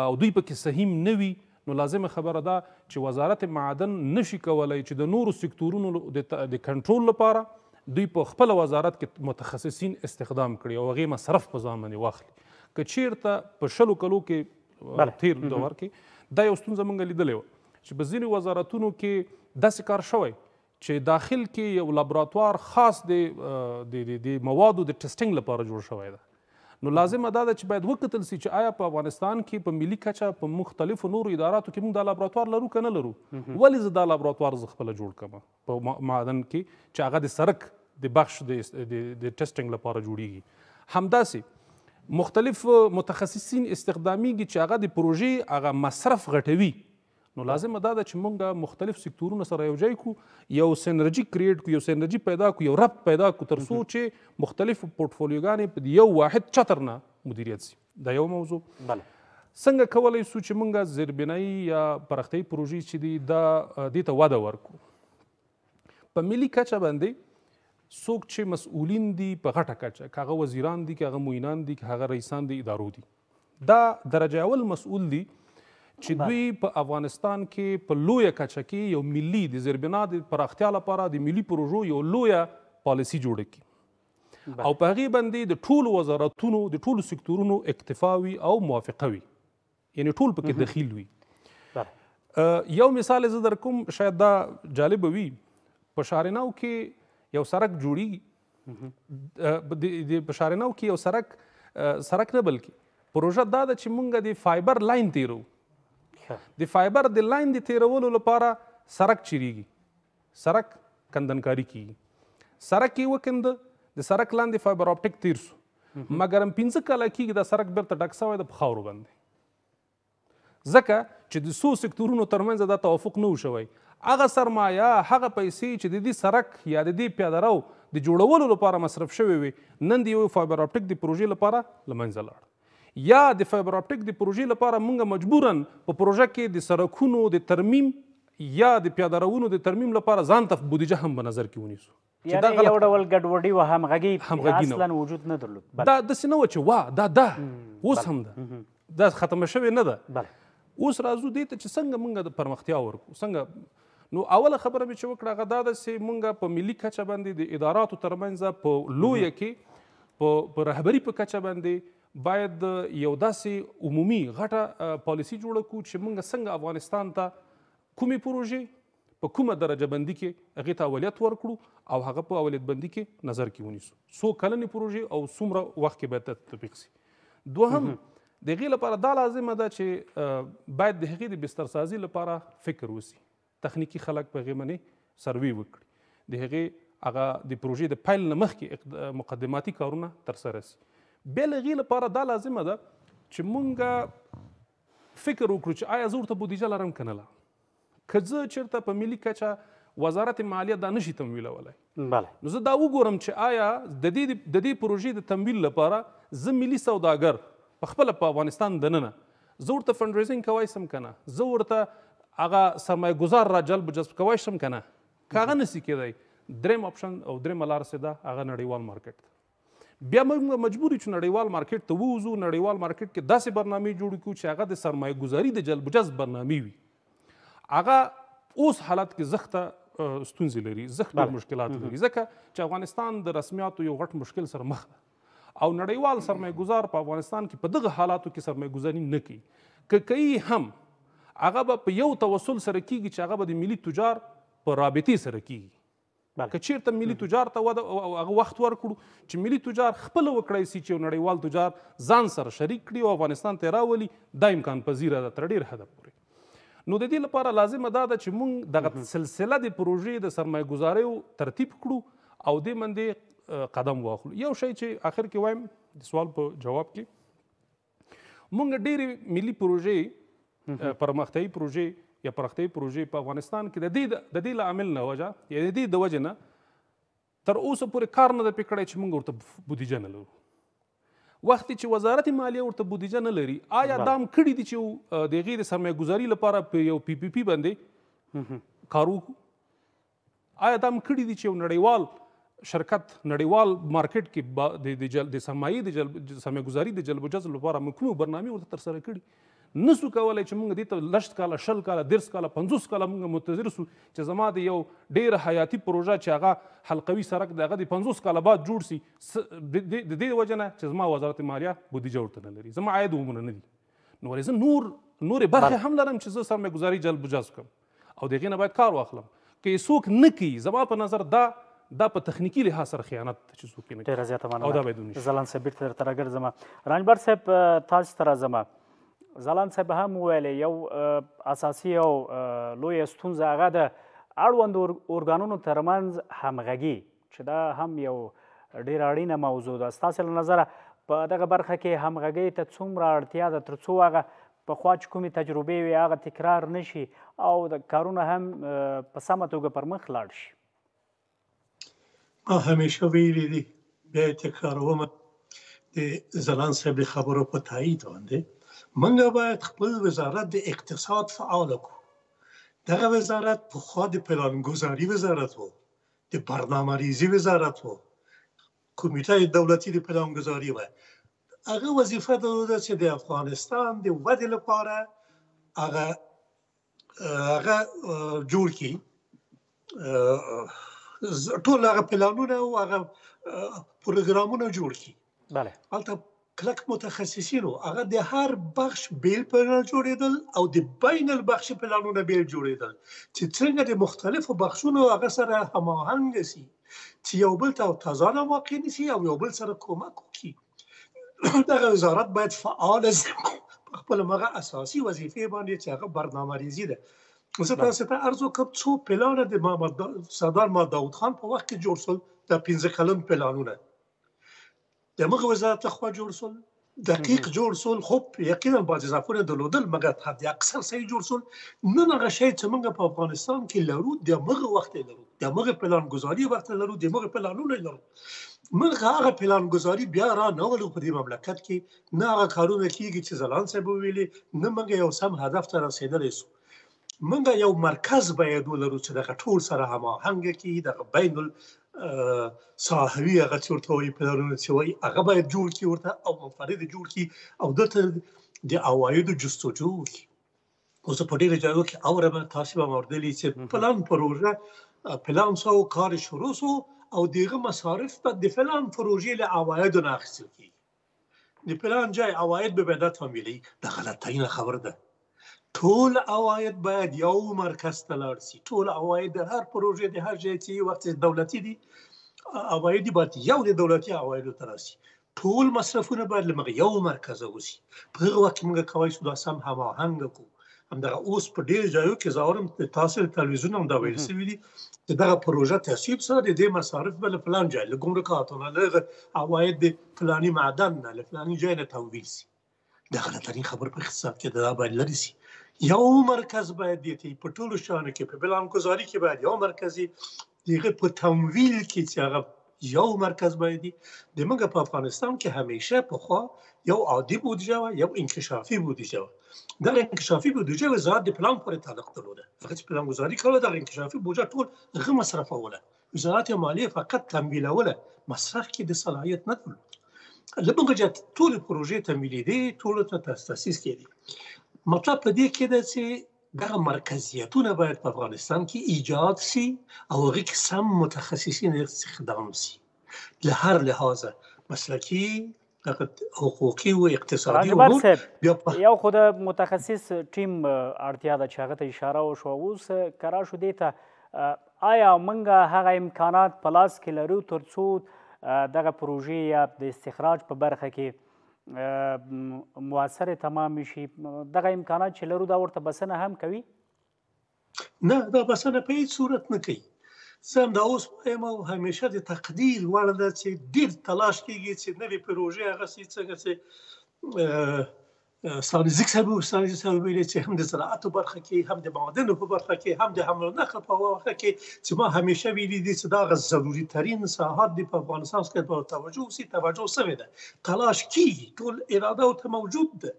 او دوی پکې سهیم نه وي نو لازمه خبره ده چې وزارت معدن نشي کولای چې د نورو سکتورونو د کنټرول لپاره دوی په خپل وزارت کې متخصصین استخدام کړي او هغې مصرف په ځان باندې واخلي که چیرته په شلو کلو کې تیر دور کې دا یو ستونزه موږ لیدلې وه چې په ځینې وزارتونو کې داسې کار شوی چې داخل کې یو لابراتوار خاص د د موادو د ټیسټینګ لپاره جوړ شوی دی نو لازمه دا ده چې باید وکتل سي چې آیا په افغانستان کې په ملي کچه په مختلفو نورو اداراتو کې موږ دا لابراتوار لرو که نه لرو ولې زه دا لابراتوار زه خپله جوړ کړم په معدن کې چې هغه د سرک د بخش د ټیسټینګ لپاره جوړیږي همداسې مختلف متخصصین استخدامیږي چې هغه د پروژې هغه مصرف غټوي نو لازمه دا ده چې مونږ مختلف سکتورونه سره یو ځای کو یو سینرژي کریټ کو یو سینرژي پیدا کو یو رب پیدا کو تر څو چې مختلف پورتفولیوګانې په یو واحد چتر نه مدیریت شي دا یو موضوع بله څنګه کولای سو چې مونږ زیربنایي یا پرختۍ پروژې چې دي دا دې ته وده ورکو په ملي کچه باندې څوک چې مسؤلین دي په غټه کچه کاغه وزیران دي کاغه موینان دي کاغه رئیسان دي ادارو دي دا درجه اول مسؤل دي چې دوی په افغانستان کې په لویه کچه کې یو ملي د زیربنا د پراختیا لپاره د ملي پروژو یو لویه پالیسي جوړه کړي او په هغې باندې د ټولو وزارتونو د ټولو سکتورونو اکتفاوي او موافقه وي یعنی ټول پکې دخیل وي یو مثال زه درکوم شاید دا جالبه وي په شارناو کې یو سرک جوړیږي د بشارناو کې یو سرک سرک نه بلکې پروژه دا ده چې مونږ د فایبر لاین تیرو د فایبر د لاین د تیرولو لپاره سرک چیریږي سرک کندنکاری کیږي سرک یې وکند د سرک لاندې فایبر آپټیک تیر شو مګر هم پنځه کاله کېږي دا سرک بیرته ډک سوی د په خاورو باندې ځکه چې د څو سکتورونو ترمنځ دا توافق نه شوی هغه سرمایه هغه پیسې چې د دې سرک یا د دې پیاده رو د جوړولو لپاره مصرف شوی وي نن د یوې فایبر آپټیک د پروژې لپاره له منځه لاړه یا د فایبر آپټیک د پروژې لپاره موږ مجبورا په پروژه کې د سرکونو د ترمیم یا د پیاده روونو د ترمیم لپاره ځان ته بودیجه هم په نظر کې ونیسو یعنی یو ډول ګډوډي وه همغږي اصلا وجود نه درلود دا داسې نه وه چې وا دا ده اوس هم ده دا ختمه شوې نه ده اوس راځو دې ته چې څنګه موږ د پرمختیا ورکو څنګه نو اوله خبره مې چې وکړه هغه دا ده چې مونږ په ملي کچه باندې د اداراتو ترمنځ په لویه کې په رهبري په کچه باندې باید یو داسې عمومي غټه پالیسی جوړه کړو چې مونږ څنګه افغانستان ته کومې پروژې په کومه درجه بندي کې هغې ته اولیت ورکړو او هغه په اولیت بندي کې نظر کې ونیسو څو کلنې پروژې او څومره وخت کې باید تطبیق سي دوهم د هغې لپاره دا لازمه ده چې باید د هغې د بسترسازي لپاره فکر وسي تخنیکی خلک په هغې باندې سروي وکړي د هغې هغه د پروژې د پیل نه مخکې مقدماتي کارونه ترسره سي بیا له هغې لپاره دا لازمه ده چې مونږ فکر وکړو چې آیا زه ورته بودیجه لرم که نه که زه چېرته په ملي کچه وزارت مالیه دا نشي تمویلولی بله نو زه دا وګورم چې آیا د دې د دې پروژې د تمویل لپاره زه ملي سوداګر پخپله په افغانستان دننه زه ورته فنډریزینګ کوی سم که نه زه ورته هغه سرمایه ګذار را جلب جذب کوی شم که نه که هغه نسي کېدی دریم اپشن او درېمه لاره څه ده هغه نړیوال مارکیټ بیا موږ مجبور یو چې نړیوال مارکیټ ته ووځو نړیوال مارکیټ کې داسې برنامې جوړې کړو چې هغه د سرمایه ګذاري د جلب جذب برنامې وي هغه اوس حالت کې زخته ستونزې لري زخته مشکلات لري ځکه چې افغانستان د رسمیاتو یو غټ مشکل سره مخ او نړیوال سرمایه ګذار په افغانستان کې په دغه حالاتو کې سرمایه ګذاري نه کوي که کوي هم هغه به په یو توسل سره کیږي چې هغه به د ملي تجار په رابطې سره کیږي که چیرته ملي تجار ته هغه وخت ورکړو چې ملي تجار خپله وکړی سي چې نړیوال تجار ځان سره شریک کړي او افغانستان ته یې راولي دا امکان پذیره ده تر ډېر حده پورې نو د دې لپاره لازمه دا ده چې موږ دغه سلسله د پروژې د سرمایه ګزاریو ترتیب کړو او دې باندې قدم واخلو یو شی چې آخر کې وایم د سوال په جواب کې موږ ډېرې ملي پروژې پرمختي پروژې یا پرختي پروژې په افغانستان کې د دې د دې لامل نه وجه یا د دې د وجه نه تر اوسه پورې کار نه د پکړې چې موږ ورته بودیجه نه لرو وخت چې وزارت مالیه ورته بودیجه نه لري آیا دام کړی دي چې د غیر سرمایه‌ګذاري لپاره په یو پی پی پی باندې کارو آیا دام کړی دي چې نړیوال شرکت نړیوال مارکیټ کې د د سرمایې د سرمایه‌ګذاري د جلب جذب لپاره مکمو برنامه ورته تر سره کړی نسو کولای چې موږ دې ته لشت کاله شل کاله درس کاله پنځوس کاله موږ منتظر سو چې زما د یو ډیره حیاتي پروژه چې هغه حلقوي سرک د هغه د پنځوس کاله بعد جوړ سي د دې وجه نه چې زما وزارت مالیه بودیجه ورته نه لري زما عاید عمومونه نه دي نو ولې زه نور نورې برخې هم لرم چې زه سرمایهګزاري جلب جذب کړم او د هغې نه باید کار واخلم که یې څوک نه کوي زما په نظر دا دا په تخنیکی لحاظ سره خیانت چې څوک نه کوي ډېره زیاته مننه او دا باید ونشي زه لنسه بیرته درته راګرځم رانجبر صاحب تاسو ته راځم ځلان صاحب هم ویلې یو اساسي او لوی ستونزه هغه د اړوند اورګانونو ترمنځ همغږي چې دا هم یو ډیر اړینه موضوع ده ستاسو له نظره په دغه برخه کې همغږۍ ته څومره اړتیا ده تر څو هغه په خوا چې کومې تجربې وي هغه تکرار نشي او د کارونه هم په سمه توګه پر مخ لاړ شي ما همیشه ویلي دي بیا تکرارومه د ځلان صاحب د خبرو په تایید باندې منګه باید خپل وزارت د اقتصاد فعال کړو دغه وزارت په خو د پلانګذاري وزارت وو د برنامه ریزی وزارت وو کمیټه دولتي د پلانګذاري وو هغه وظیفه درلوده چې د افغانستان د ودې لپاره هغه هغه جوړ کی ټول هغه پلانونه او هغه پروګرامونه جوړ کی bale البته کلک متخصصینو هغه د هر بخش بیل پلان جوړیدل او د بین البخش پلانونه بیل جوړیدل چې څنګه د مختلفو بخشونو هغه سره هماهنګ شي چې یو بل ته تازه واقع نشي او یو بل سره کومک وکړي <clears throat> دغه وزارت باید فعال په خپل مغه اساسي وظیفه باندې چې هغه برنامه ریزي ده زه تاسو ته ارزو کوم څو پلان د محمد صدر ما داوود خان په وخت کې جوړ شول د 15 کلن پلانونه د مغ وزارت خو جوړ سول دقیق جوړ سول خو یقینا باز اضافه درلودل مګر حد اکثر صحیح جوړ سول نن هغه شی چې موږ په افغانستان کې لرو د مغ وخت لرو د مغ پلان گذاري وخت لرو د مغ پلانونه لرو موږ هغه پلان گذاري بیا را نه ولو په دې مملکت کې نه هغه کارونه کیږي چې ځلان سبب ویلي نه موږ یو سم هدف ته رسیدلی شو منګه یو مرکز باید ولرو چې دغه ټول سره هماهنګ کی د بین ساحوي هغه چې ورته وي پلانونه چې وي هغه باید جوړ کی ورته او منفرد جوړ کی او دته د اوایدو جستجو وکړي اوس په ډیره جایو کې اوره به تاسو به اوردلې چې پلان پروژه پلان سو کار شروع سو او دغه مصارف په د پلان پروژې له اوایدو نه اخیستل کیږي د پلان جای اواید به بدات فامیلی د غلطۍ نه خبر ده ټول اواید باید یو مرکز ته لاړ شي ټول اواید د هر پروژې د هر ځای چې وخت دولتي دي اواید باید یو د دولتي اوایدو ته راشي ټول مصرفونه باید لمغه یو مرکز اوسي په هغه وخت موږ کوي چې دا سم هماهنګ کوو همدغه اوس په ډیر ځایو کې زاورم تاسو تلویزیون هم دا ویل سوي دي چې دغه پروژه تصویب سره د دې مصارف بل پلان جای له ګمرکاتونه له عواید د فلاني معدن نه له فلاني ځای نه تحویل شي دا غلطه خبر په اقتصاد کې دا باید لري شي یو مرکز باید دیتی په ټولو شانو کې په بلان گزاري کې باید یو مرکزی دیغه په تمویل کې چې هغه یو مرکز باید دی د موږ په افغانستان کې همیشه په خو یو عادي بودجه و یو انکشافي بودجه و دا انکشافي بودجه وزارت د پلان پورې تعلق درلوده فقط پلان گزاري کول دا انکشافي بودجه ټول غو مصرفوله وزارت مالیه فقط تمویلوله مصرف کې د صلاحیت نه درلود لبنګه ټول پروژې تمویلې دي ټول ته تاسیس کړي مطلب په دې کې ده چې دغه مرکزیتونه باید په افغانستان کې ایجاد شي او هغه کې سم متخصصین استخدام شي له هر لحاظه مسلکی حقوقي او اقتصادي امور یو خود متخصص ټیم اړتیا ده چې هغه ته اشاره وشو اوس کرا شو دی ته آیا موږ هغه امکانات په لاس کې لرو ترڅو دغه پروژې یا د استخراج په برخه کې موثر تمام شي دغه امکانات چې لرو دا ورته بسنه هم کوي نه دا بسنه په هیڅ صورت نه کوي سم دا اوس وایم او همیشه د تقدیر وړ ده چې ډیر تلاش کیږي چې نوې پروژې هغه څه څنګه چې سالیزیک صاحب او سالیزیک صاحب ویلي چې هم د زراعت په برخه کې هم د معدنو په برخه کې هم د حمل نقل په برخه کې چې ما همیشه ویلي دي چې دا غ ضروري ترين ساحات دی په افغانستان کې په توجه سي توجه سوي ده تلاش کیږي ټول اراده او ته موجود ده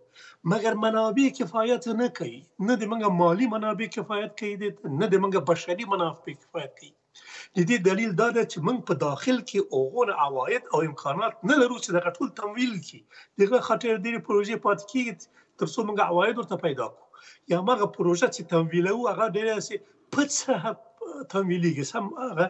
مګر منابع کفایت نه کوي نه د منګه مالی منابع کفایت کوي نه د منګه بشري منابع کفایت کوي د دې دلیل دا ده چې موږ په داخل کې اوغون عواید او امکانات نه لرو چې دغه ټول تمویل کی دغه خطر دې پروژې پات کیږي تر څو موږ عواید ورته پیدا کړو یا موږ پروژه چې تمویلو هغه ډېر سي پڅه تمویلیږي سم هغه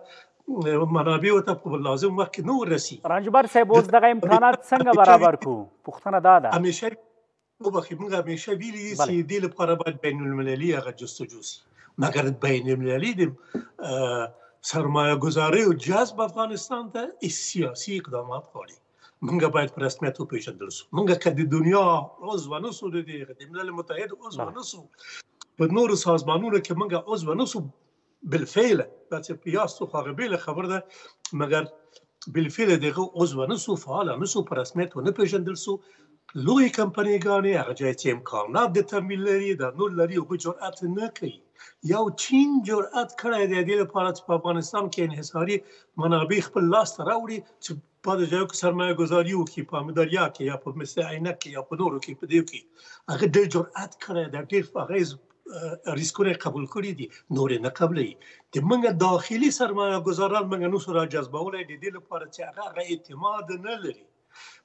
منابع ته په لازم وخت نه ورسی رنجبر صاحب اوس دغه امکانات <laughs> څنګه برابر کو پوښتنه دا ده همیشه وبخې موږ همیشه ویلي چې دې لپاره باید بین المللي هغه جستجو شي مګر بین المللي د سرمایه گذاری او جذب افغانستان ته سیاسي اقدامات غواړي موږ باید پر رسمیت وپیژندل شو موږ که د دنیا عضو نه سو د ملل متحد عضو نه سو په نورو سازمانونو کې موږ عضو نه سو بالفعل بس قياس وقابل خبر ده مګر بالفعل دغه عضو نه سو فعال نه سو پر رسمیت نه پیژندل سو لوی کمپنیګانې هغه ځای چې امکانات د تمویل لري دا نور لري او جرأت نه کوي یو چین جرأت کړی دی د دې لپاره چې په افغانستان کې انحصاري منابع خپل لاس ته راوړي چې په دې ځای کې سرمایه گذاري وکړي په مداریا کې یا په مثل عینک کې یا په نورو کې په دې کې هغه ډېر جرأت کړی دی ډېر فغیز ریسکونه قبول کړی دي نور نه قبلې د موږ داخلي سرمایه گذاران موږ نو سره جذبولای دي د لپاره چې هغه اعتماد نه لري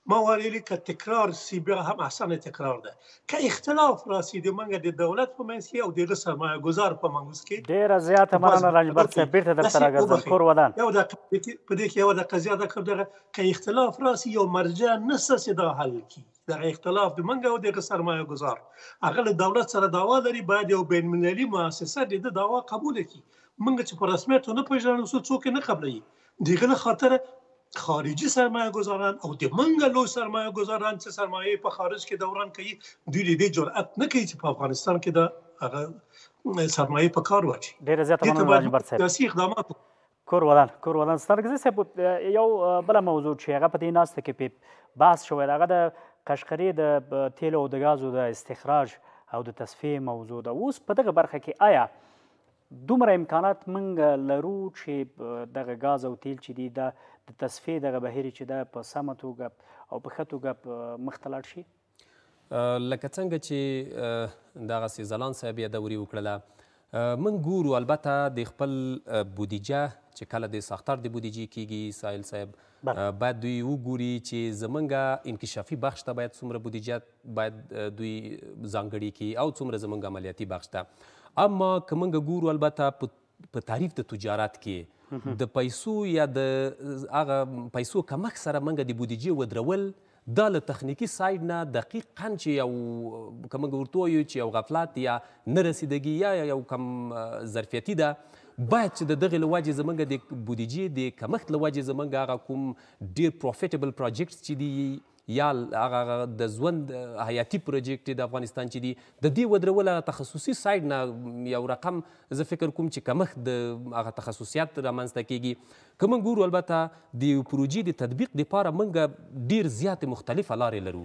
ما ویلي که تکرار سی بیا هم احسن تکرار ده که اختلاف راسي د منګه د دولت په منځ کې او د سرمایه گذار په منځ کې ډیره زیاته مننه رنجبر صاحب بیرته درته راګرځم کور ودان یو د په دې کې یو د قضیه د کوم دغه که اختلاف راسي یو مرجع نسه سدا حل کی دغه اختلاف د منګه او د سرمایه گذار هغه د دولت سره داوا لري باید یو بین المللي مؤسسه د داوا قبول کړي منګه چې په رسمیت نه پیژنو څوک نه قبلي دغه خاطر خارجي سرمایه گذاران او د منګلو سرمایه گذاران چې سرمایه په خارج کې دوران کوي دوی دې جرأت نه کوي چې په افغانستان کې دا هغه سرمایه په کار واچي ډیره زیاته مننه اجبر صاحب سیاسي اقدامات کور ودان کور ودان سترګزي صاحب یو بل موضوع چې هغه په دې ناست کې په بحث شوی هغه د قشقري د تیل او د غازو د استخراج او د تصفیه موضوع ده اوس په دغه برخه کې آیا دومره امکانات منګ لرو چې دغه غاز او تیل چې دی د د تصفیه دغه بهیر چې دا په سمه توګه او په ښه توګه مخته لاړ شي لکه څنګه چې دغسې ځلان صاحب یادوري وکړله من ګورو البته د خپل بودیجه چې کله د ساختار د بودیجې کیږي سایل صاحب باید دوی وګوري چې زمونږ انکشافي بخش ته باید څومره بودیجه باید دوی ځانګړي کړي او څومره زمونږ عملیاتي بخش ته اما که موږ ګورو البته په تعریف د تجارت کې د پیسو یا د هغه پیسو کمښت سره موږ د بودیجې ودرول دا له تخنیکی سایډ نه دقیق قنچ یو که موږ ورته وایو چې یو غفلت یا نه رسیدګي یا یو کم ظرفیتي ده باید چې د دغې له وجې زموږ د بودیجې د کمښت له وجې زموږ هغه کوم ډېر پروفیټبل پروجیکټس چې دي یا هغه د ژوند حیاتي پروژیکټ د افغانستان چې دي د دې ودرول تخصصي سایډ نه یو رقم زه فکر کوم چې کمښت د هغه تخصصیات رامنځته کیږي که موږ ګورو البته د پروژې د تطبیق لپاره موږ ډیر زیات مختلفه لارې لرو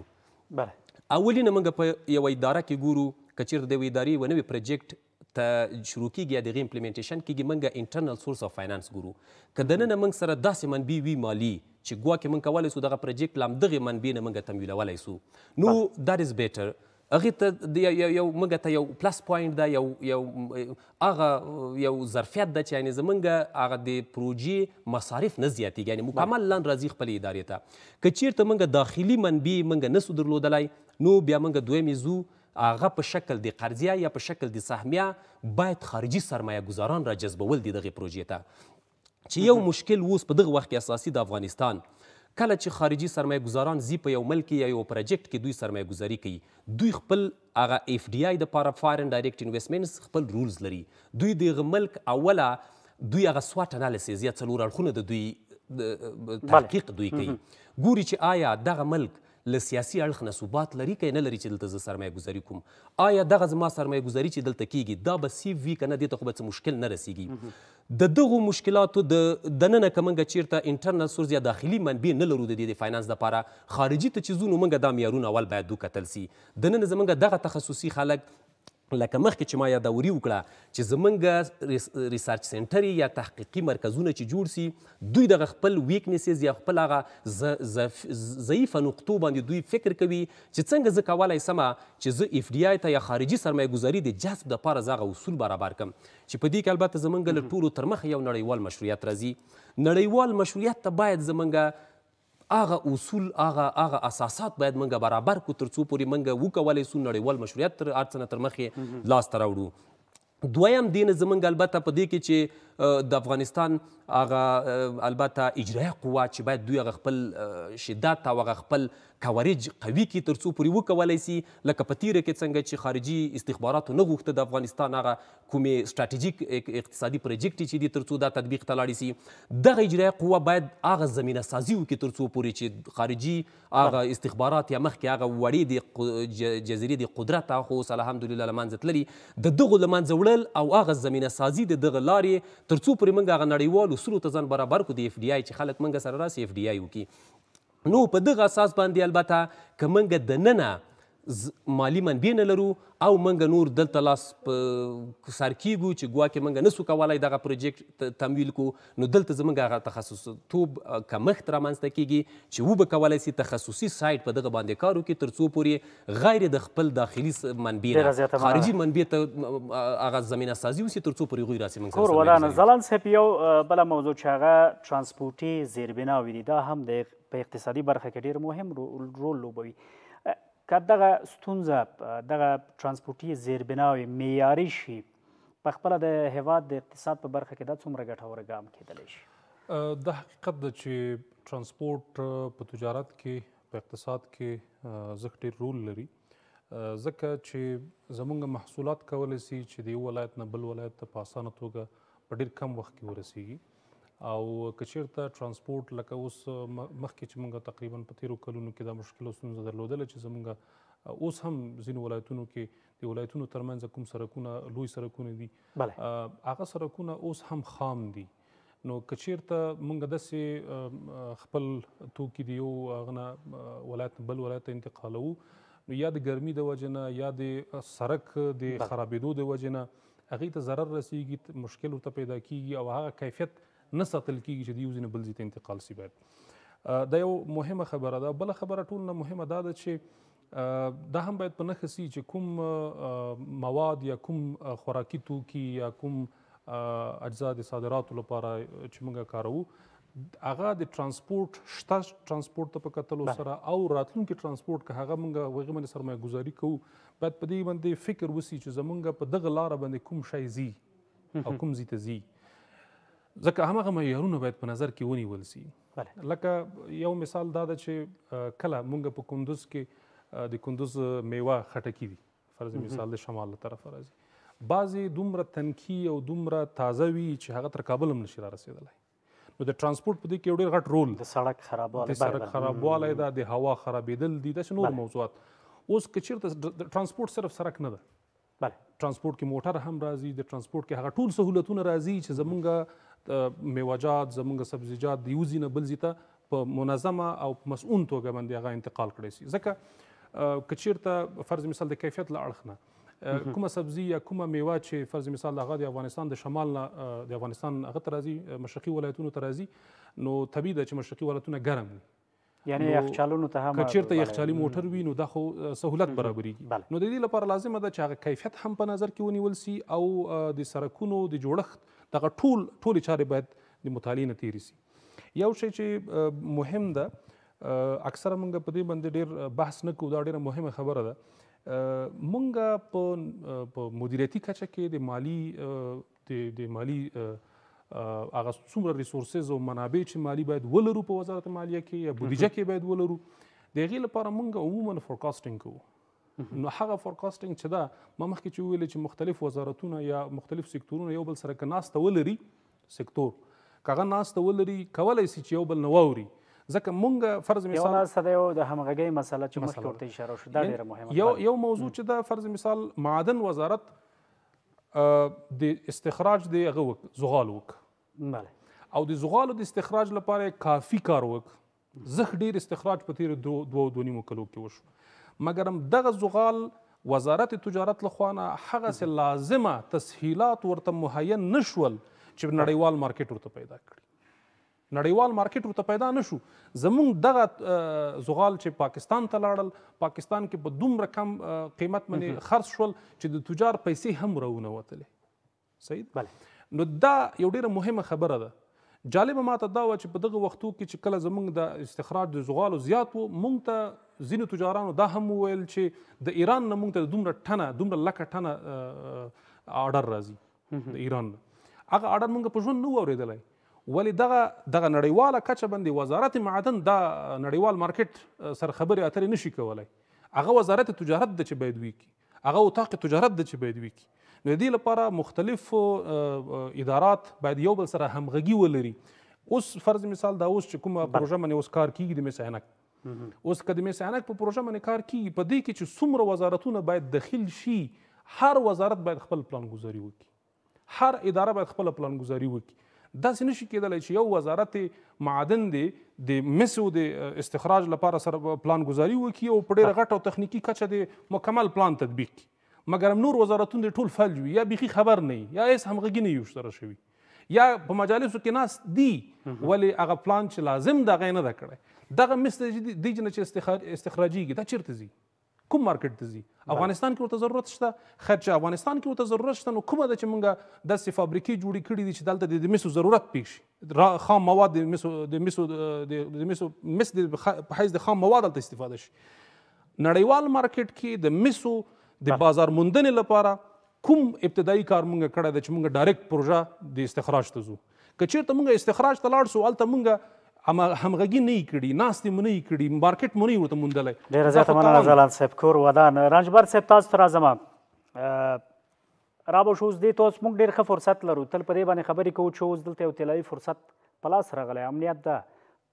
بله اولینه موږ په یوه اداره کې ګورو که چیرته د یوې ادارې یوه نوې پروجیکټ ته شروع کیږي یا د هغې امپلیمنټیشن کیږي موږ انټرنل سورس آف فاینانس ګورو که دننه موږ سره داسې منبع وي مالی چې ګواکې موږ کولی سو دغه پروجیکټ له همدغې منبع نه موږ تمویلولی سو نو دیټ از بیټر هغې ته یو موږ ته یو پلس پوینټ ده یو یو هغه یو ظرفیت ده چې یعنې زموږ هغه د پروژې مصارف نه زیاتېږي یعنې مکمل لاندې راځي خپلې ادارې ته که چېرته موږ داخلي منبع موږ نه سو درلودلی نو بیا موږ دویمې ځو هغه په شکل د قرضیه یا په شکل د سهمیه باید خارجي سرمایه ګزاران را جذبول دي دغه پروژې ته چې یو مشکل اوس په دغه وخت کې اساسي د افغانستان کله چې خارجي سرمایه ګزاران زی په یو ملک یا یو پروجیکټ کې دوی سرمایه ګزاري کوي دوی خپل هغه اف ډی آی د پاره فارن ډایرکټ انویسټمنټس خپل رولز لري دوی دغه ملک اوله دوی هغه سوات انالیسیز یا څلور اړخونه د دوی تحقیق دوی کوي ګوري چې آیا دغه ملک له سیاسي اړخ نه ثبات لري که نه لري چې دلته زه سرمایه ګذاري کوم آیا دغه زما سرمایه ګذاري چې دلته کیږي دا به سیف وي که نه دې ته خو به څه مشکل نه رسیږي د دغو مشکلاتو د دننه که موږ چیرته انټرنل سورس یا داخلي منبع نه لرو د دې د فاینانس دپاره خارجي ته چې ځو نو موږ دا معیارونه اول باید وکتل سي دننه زموږ دغه تخصصي خلک لکه مخکې چې ما یادوري وکړه چې زمونږ ریسرچ سنټر یا تحقیقي مرکزونه چې جوړ سي دوی دغه خپل ویکنسز یا خپل هغه ضعیفه نقطو باندې دوی فکر کوي چې څنګه زه کولی سمه چې زه اف ډي آی ته یا خارجي سرمایه ګذاري د جذب دپاره زه هغه اصول برابر کړم چې په دې کې البته زمونږ له ټولو تر مخه یو نړیوال مشروعیت راځي نړیوال مشروعیت ته باید زمونږ هغه اصول هغه هغه اساسات باید موږ برابر کو تر څو پورې موږ وکولی سو نړیوال مشروعیت تر هر څه نه تر مخې لاسته راوړو دویم دین زمونږ البته په دې کې چې د افغانستان هغه البته اجرایه قوا چې باید دوی هغه خپل شدت او هغه خپل کاورج قوي کی ترڅو پورې وکولای سي لکه په تیره کې څنګه چې خارجي استخباراتو نه غوښته د افغانستان هغه کومې ستراتیژیک اقتصادي پروجیکټ چې دي ترڅو دا تطبیق ته لاړ شي دغه اجرایه قوه باید هغه زمينه سازي وکړي ترڅو پورې چې خارجي هغه استخبارات یا مخکې هغه وړې د جزیرې د قدرت هغه اوس الحمدلله له منځه تللي د دغو له منځه وړل او هغه زمينه سازي د دغه لارې ترڅو پورې موږ هغه نړیوالو اصولو ته ځان برابر کړو د اف ډي آی چې خلک موږ سره راسي اف ډي آی وکړي نو په دغه اساس باندې البته که موږ دننه مالی منبع نه لرو او منګه نور دلته لاس په سر کیږو چې ګواکې منګه نسو کولای دغه پروجیکټ تمویل کو نو دلته زمونږ هغه تخصص توب کمښت رامنځته کیږي چې و به کولای سي تخصصي سایت په دغه باندې کار وکړي ترڅو پورې غیر د خپل داخلي منبع خارجي منبع ته هغه زمينه سازي وسی ترڅو پورې غوي راسي منځ کور ولا زلان سپ یو بل موضوع چې هغه ترانسپورتي زیربناوي دي دا هم د په اقتصادي برخه کې ډیر مهم رول لوبوي که دغه ستونزه دغه ترانسپورتي زیربناوې معیاري شي په خپله د هیواد د اقتصاد په برخه کې دا څومره ګټور ګام کیدلی شي دا حقیقت ده چې ترانسپورت په تجارت کې په اقتصاد کې زخ ډېر رول لري ځکه چې زمونږ محصولات کولی سي چې د یو ولایت نه بل ولایت ته په اسانه توګه په ډېر کم وخت کې ورسیږي او کچیرته ترانسپورت لکه اوس مخکې چې موږ تقریبا په تیرو کلونو کې دا مشکل او ستونزه درلودله چې زموږ اوس هم ځینو ولایتونو کې د ولایتونو ترمنځ کوم سرکونه لوی سرکونه دي هغه سرکونه اوس هم خام دي نو کچیرته موږ داسې خپل توکي دی یو غنه ولایت بل ولایت انتقالو نو یا د ګرمۍ د وجنه یا د سرک د خرابېدو د وجنه هغه ته ضرر رسیږي مشکل ورته پیدا کیږي او هغه کیفیت نه ساتل کیږي چې د یو ځینې بل ځای ته انتقال سي باید دا یو مهمه خبره ده بله خبره ټول نه مهمه دا ده چې دا هم باید په نښه سي چې کوم مواد یا کوم خوراکي توکي یا کوم اجزا د صادراتو لپاره چې موږ کارو هغه د ترانسپورت شته ترانسپورت ته په کتلو سره او راتلونکي ترانسپورت که هغه موږ وغه باندې سرمایه گذاري کوو باید په دې باندې فکر وسی چې زمونږ په دغه لار باندې کوم شی زی او کوم زی ته زی ځکه همغه معیارونه باید په نظر کې ونیول سي لکه یو مثال دا ده چې کله مونږ په کندوز کې د کندوز میوه خټکی دي فرض مثال د شمال طرف راځي بعضی دومره تنکی او دومره تازه وي چې هغه تر کابل هم نشي را رسیدلی نو د ترانسپورت په دې کې ډېر غټ رول د سړک خرابوالی د سړک خرابوالی دا د هوا خرابېدل دي داسې نور موضوعات اوس که چېرته ترانسپورت صرف سړک نه ده بله ترانسپورت کې موټر هم راځي د ترانسپورت کې هغه ټول سہولتونه راځي چې زمونږ میوجات زمونږ سبزیجات د یو ځای نه بل ځای ته په منظمه او مسؤون توګه باندې هغه انتقال کړی شي ځکه کچیرته فرض مثال د کیفیت له اړخ نه کومه سبزی یا کومه میوه چې فرض مثال هغه د افغانستان د شمال نه د افغانستان هغه ترازی مشرقي ولایتونو ترازی نو طبیعي ده چې مشرقي ولایتونه ګرم یعنی یخچالونو ته هم کچیرته یخچالي موټر وي نو دا خو سهولت برابرېږي نو د دې لپاره لازمه ده چې هغه کیفیت هم په نظر کې ونیول سي او د سرکونو د جوړښت دغه ټول ټولې چارې باید د مطالعې نه تیرې سي یو شی چې مهم ده اکثره موږ په دې باندې ډېر بحث نه کوو دا ډېره مهمه خبره ده موږ په مدیریتي کچه کې د مالی د مالی آ, هغه څومره ریسورسز او منابع چې مالی باید ولرو په وزارت مالیه کې یا بودیجه کې باید ولرو د هغې لپاره موږ عموما فورکاسټینګ کوو نو هغه فورکاسټینګ چې دا ما مخکې چې وویل چې مختلف وزارتونه یا مختلف سکتورونه یو بل سره که ناسته ولري سکتور که هغه ناسته ولري کولی سي چې یو بل نه واوري ځکه مونږ فرض مثال یو ناسته دی او د همغږۍ مسله چې مخکې ورته اشاره شو دا ډېره مهمه یو یو موضوع چې دا فرض مثال معدن وزارت د استخراج د هغه وک زغال وک بله او د زغالو د استخراج لپاره کافی کار وک زخ ډیر استخراج په تیر دوه دوه دو نیمو کلو کې وشو مګر دغه زغال وزارت تجارت لخوا نه هغه سه لازمه تسهیلات ورته مهیا نشول چې نړیوال مارکیټ ورته پیدا کړي نړیوال مارکیټ ورته پیدا نشو زمونږ دغه زغال چې پاکستان ته لاړل پاکستان کې په دومره کم قیمت باندې خرڅ شول چې د تجار پیسې هم راونه وتلې صحیح بله نو دا یو ډیره مهمه خبره ده جالبه ماته دا و چې په دغه وختو کې چې کله زمونږ د استخراج د زغالو زیات و مونږ ته ځینو تجارانو دا هم وویل چې د ایران نه مونږ ته دومره ټنه دومره لکه ټنه آرډر راځي د ایران نه هغه آرډر مونږ په ژوند نه و اورېدلی ولی دغه دغه نړیواله کچه باندې وزارت معدن دا نړیوال مارکیټ سره خبرې اترې نشي کولای هغه وزارت تجارت د چې باید ویکي هغه اتاق تجارت د چې باید ویکي نو دې لپاره مختلف ادارات باید یو بل سره همغږي ولري اوس فرض مثال دا اوس چې کومه پروژه باندې اوس کار کیږي د مسعنک اوس که د میسعنک په پروژه باندې کار کیږي په دې کې چې څومره وزارتونه باید دخیل شي هر وزارت باید خپل پلان ګذاري وکړي هر اداره باید خپل پلان ګذاري وکړي داسې نشي کېدلی چې یو وزارت معدن دی د مسو د استخراج لپاره سره پلان ګذاري وکړي او په ډېره غټه او تخنیکي کچه د مکمل پلان تطبیق کړي مګر نور وزارتونه ټول فلج وي یا بيخي خبر نه یا هیڅ همغږي نه یو سره شوي یا په مجالسو کې ناس دي ولی هغه پلان چې لازم دا غي نه دا کړي دغه مستج دي چې استخراج استخراجيږي دا چیرته زی کوم مارکیټ ته زی افغانستان کې ورته ضرورت شته خیر چې افغانستان کې ورته ضرورت شته نو کومه ده چې موږ داسې فابریکې جوړې کړې دي چې دلته د مسو ضرورت پیښ شي خام مواد د مسو د مسو د مسو مس د په حیث د خام مواد دلته استفاده شي نړیوال مارکیټ کې د مسو د بازار موندنې لپاره کوم ابتدایي کار مونږ کړی دی چې مونږ ډایرکټ پروژه د استخراج ته ځو که چیرته مونږ استخراج ته لاړ سو هلته مونږ همغږي نه یې کړي ناستې مو نه یې کړي مارکیټ مو نه یې ورته موندلی ډېره زیاته مننه ځلان صاحب کور ودان رنجبر صاحب تاسو ته راځم رابوش اوس دې ته اوس موږ ډېر ښه فرصت لرو تل په دې باندې خبرې کوو چې اوس دلته یو طلایي فرصت په لاس راغلی امنیت ده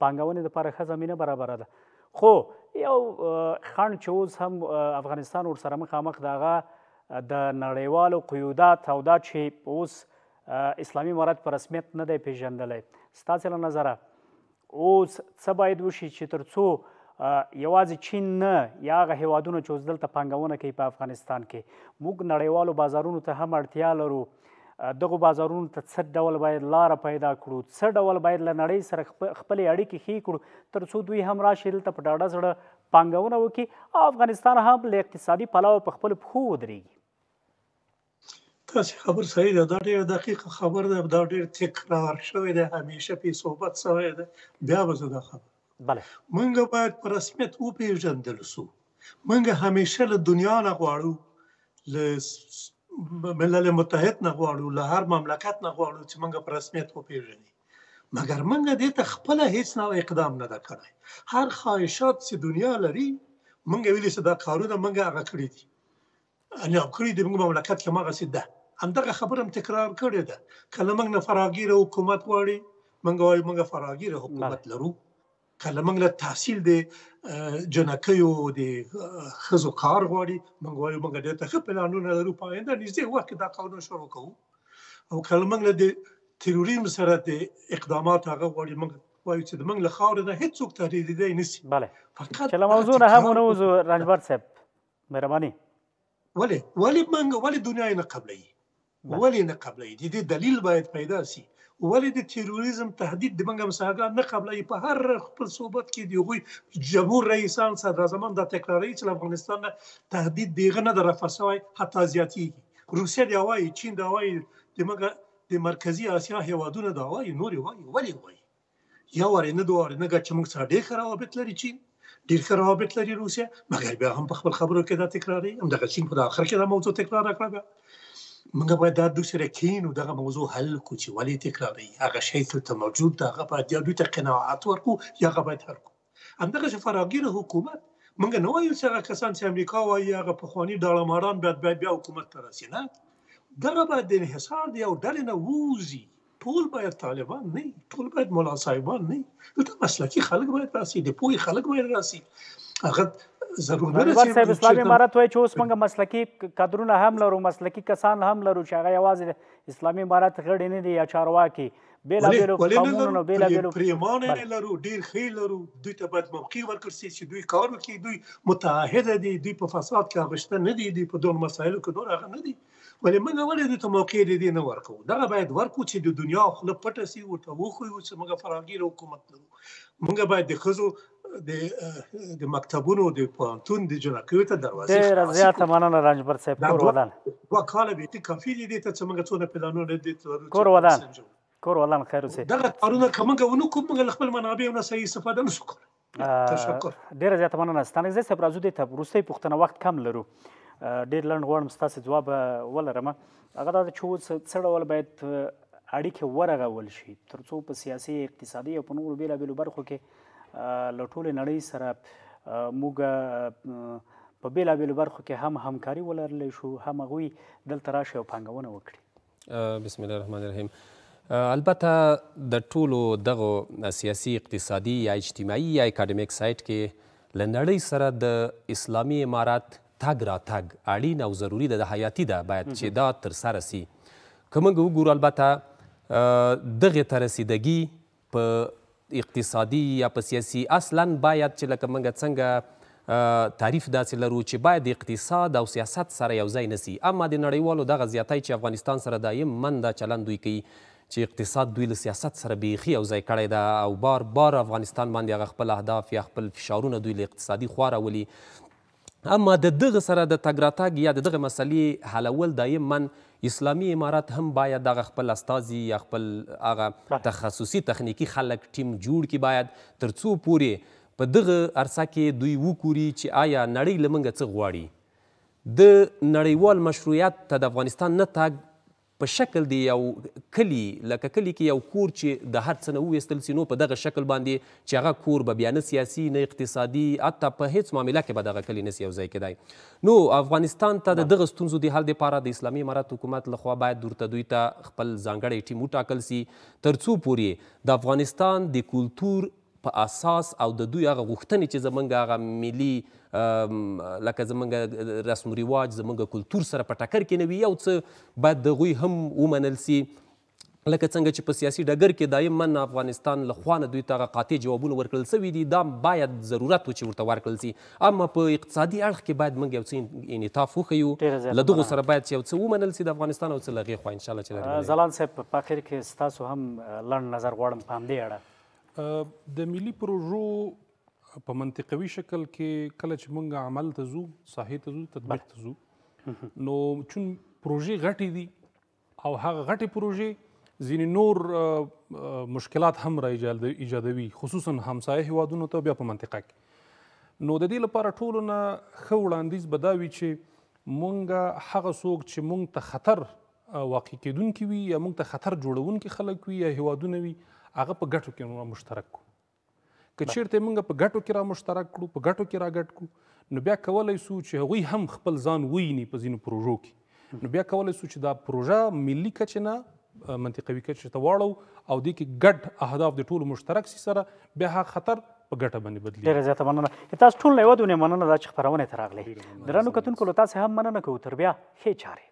پانګونې دپاره ښه زمینه برابره ده خو یو خان چې اوس هم افغانستان ورسره مخامخ دغه د نړیوالو قیودات او دا چې اوس اسلامي امارت په رسمیت نه دی پیژندلی ستاسې له نظره اوس څه باید وشي چې تر څو یوازې چین نه یا هغه هیوادونه چې اوس دلته پانګونه کوي په افغانستان کې موږ نړیوالو بازارونو ته هم اړتیا لرو دغه بازارونو ته څه ډول باید لار پیدا کړو څه ډول باید له نړۍ سره خپلې اړیکې ښې کړو تر څو دوی هم راشي دلته په ډاډه زړه پانګونه وکړي او افغانستان هم له اقتصادي پلوه په خپل پښو ودرېږي تاسو خبر صحیح ده دا ډیره دقیق خبر ده دا ډیر تکرار شوی ده همیشه په صحبت شوی ده بیا به زه دا خبر بله مونږ باید په رسمیت وپیژندل سو مونږ همیشه له دنیا نه غواړو له ملل متحد نه غواړو له هر مملکت نه غواړو چې موږ په رسمیت وپیژني مګر موږ دې ته خپل هیڅ نو اقدام نه کړای هر خواهشات چې دنیا لري موږ ویلې چې دا قانون موږ هغه کړی دي ان هغه کړی دي موږ مملکت کې ماغه سده همدغه خبره هم تکرار کړې ده کله موږ نه فراغیره حکومت غواړي موږ وايي موږ فراغیره حکومت لرو کله موږ له تحصیل دی جنکیو د خزو کار غواړي موږ وایو موږ د ته پلانونه لرو پاینده نږدې وخت دا قانون شروع کوو او کله موږ له تروریزم سره د اقدامات هغه غواړي موږ وایو چې موږ له خاورې نه هیڅوک تهدیدیدای نسی bale چې له موضوع نه هم نه وځو رنجبر صاحب مهرباني ولی ولی موږ ولی دنیا نه قبلې ولی نه قبلې د دې دلیل باید پیدا شي ولې د تروریزم تهدید د منګم ساګان نه قبلې په هر خپل صوبت کې دیغوی جمهور رئیسان صدر زمان د تکراری چې افغانستان تهدید دیغه نه درفسوي حتی زیاتی روسیه دی وایي چین دی وایي د منګ د مرکزی اسیا هیوادونو دی وایي نور وایي ولې وایي یا ور نه دوار نه چې موږ سره ډېر خرابت لري چین ډیر ښه روابط لري روسیا مګر بیا هم په خپل خبرو کې دا تکراری هم دغه چین په اخر کې دا موضوع تکرار کړه موږ باید دا دوسر کینو دغه موضوع حل کو چې ولې تکراری هغه شی ته موجود دا هغه باید یو ته قناعت ورکو یا هغه باید هر کو همدغه شفراګیر حکومت موږ نه وایو چې هغه کسان چې امریکا وایي هغه په خواني ډالماران باید باید بیا حکومت ته راسي نه دغه باید د انحصار دی او ډلې نه ووزي ټول باید طالبان نه ټول باید مولا صاحبان نه دغه مسلکي خلک باید راسي د پوي خلک باید راسي هغه ضروري ده چې اسلامي امارات وایي چې اوس موږ مسلکی کادرونه هم لرو مسلکی کسان هم لرو چې هغه یوازې اسلامي امارات غړي نه دي یا چارواکي بیلا بیلو قومونو بیلا بیلو پریمان نه لرو ډیر خې لرو دوی ته باید موقع ورکړ سي چې دوی کار وکړي دوی متعهد دي دوی په فساد کې اغشته نه دي دوی په دون مسایلو کې دور هغه نه دي ولې موږ ولې دوی ته موقع دي نه ورکو دا باید ورکو چې د دنیا خپل پټه سي او ته وخو چې موږ فراغي حکومت لرو موږ باید د خزو د د مکتبونو د پوهنتون د جنکوي ته دروازه ډیره زیاته مننه رنجبر صاحب کور ودان وکاله به ته کافی دي ته څنګه څونه پلانونه دي کور ودان کور ولان خیر اوسې دغه کارونه کومګه ونو کومګه خپل منابع نه صحیح استفاده نشو تشکر ډیره زیاته مننه ستانه زه سپر ازو دي ته روسي پښتنه وخت کم لرو ډیر لند غوړم ستاسو جواب ولرم هغه دا چې څه ډول باید اړیکه ورغول شي ترڅو په سیاسي اقتصادي او په نورو بیلابیلو برخو کې له ټولې نړۍ سره موږ په بیلابیلو برخو کې هم همکاري ولرلی شو هم هغوی دلته راشي او پانګونه وکړي بسم الله الرحمن الرحیم البته د ټولو دغو سیاسي اقتصادي یا اجتماعي یا اکاډمیک سایټ کې له نړۍ سره د اسلامي امارات تګ را تګ اړین او ضروري ده د حیاتي ده باید چې دا ترسره سي که موږ وګورو البته دغې ته رسیدګي په اقتصادي یا په سیاسي اصلا باید چې لکه موږ څنګه تعریف داسې لرو چې باید د اقتصاد او سیاست سره یو ځای نسی اما د نړیوالو دغه زیاتی چې افغانستان سره دایم من دا چلند دوی کوي چې اقتصاد دوی له سیاست سره بیخي او ځای کړی ده او بار بار افغانستان باندې هغه خپل اهداف یا خپل فشارونه دوی له اقتصادي خوا راولي اما د دغه سره د تګ راتګ یا د دغه مسلې حلول دایما اسلامي امارات هم باید دغه خپل استازي یا خپل هغه تخصصي تخنیکی خلک ټیم جوړ کی باید ترڅو پورې په دغه عرصه کې دوی وکوري چې آیا نړۍ لمنګه څه غواړي د نړیوال مشروعیت ته د افغانستان نه تګ په شکل دی یو کلی لکه کلی کې یو کور چې د هر څه نه وویستل سي نو په دغه شکل باندې چې هغه کور به بیا نه سیاسي نه اقتصادي حتی په هیڅ معامله کې به دغه کلی نه سي یو ځای کېدی نو افغانستان ته د دغه ستونزو د حل دپاره د اسلامي امارات حکومت لخوا باید ورته دوی ته خپل ځانګړی ټیم وټاکل سي تر څو پورې د افغانستان د کلتور په اساس او د دوی هغه غوښتنې چې زمونږ هغه ملي لکه زمونږ رسم رواج زمونږ کلتور سره په ټکر کې نه وي یو څه باید د هغوی هم ومنل سي لکه څنګه چې په سیاسي ډګر کې دایمن افغانستان له خوا نه دوی ته قاطع جوابونه ورکړل سوي دي دا باید ضرورت و چې ورته ورکړل سي اما په اقتصادي اړخ کې باید موږ یو څه انعطاف وښیو له دغو سره باید یو څه ومنل سي د افغانستان او څه له هغې خوا انشاءالله چې ځلان صاحب په اخر کې ستاسو هم لنډ نظر غواړم په همدې اړه د ملي پروژو په منطقوي شکل کې کله چې موږ عمل ته ځو ساحې ته ځو تطبیق ته ځو نو چون پروژې غټې دي او هغه غټې پروژې ځینې نور مشکلات هم را ایجادوي خصوصا همسایه هیوادونو ته بیا په منطقه کې نو د دې لپاره ټولو نه ښه وړاندیز به دا وي چې مونږ هغه څوک چې مونږ ته خطر واقع کېدونکي وي یا مونږ ته خطر جوړونکي خلک وي یا هیوادونه وي هغه په ګټو کې مشترک کو که چیرته موږ په ګټو کې را مشترک کړو په ګټو کې را ګټ کو نو بیا کولای سو چې هغوی هم خپل ځان ویني په ځینو پروژو کې نو بیا کولای سو چې دا پروژه ملي کچې نه منطقوي کچې ته واړو او د کې ګډ اهداف د ټولو مشترک سي سره بیا هغه خطر په ګټه باندې بدلی ډیره زیاته مننه تاسو ټول نه یو دونه مننه دا چې خبرونه تراغلې درنو کتونکو له تاسو هم مننه کوو تر بیا ښه چاره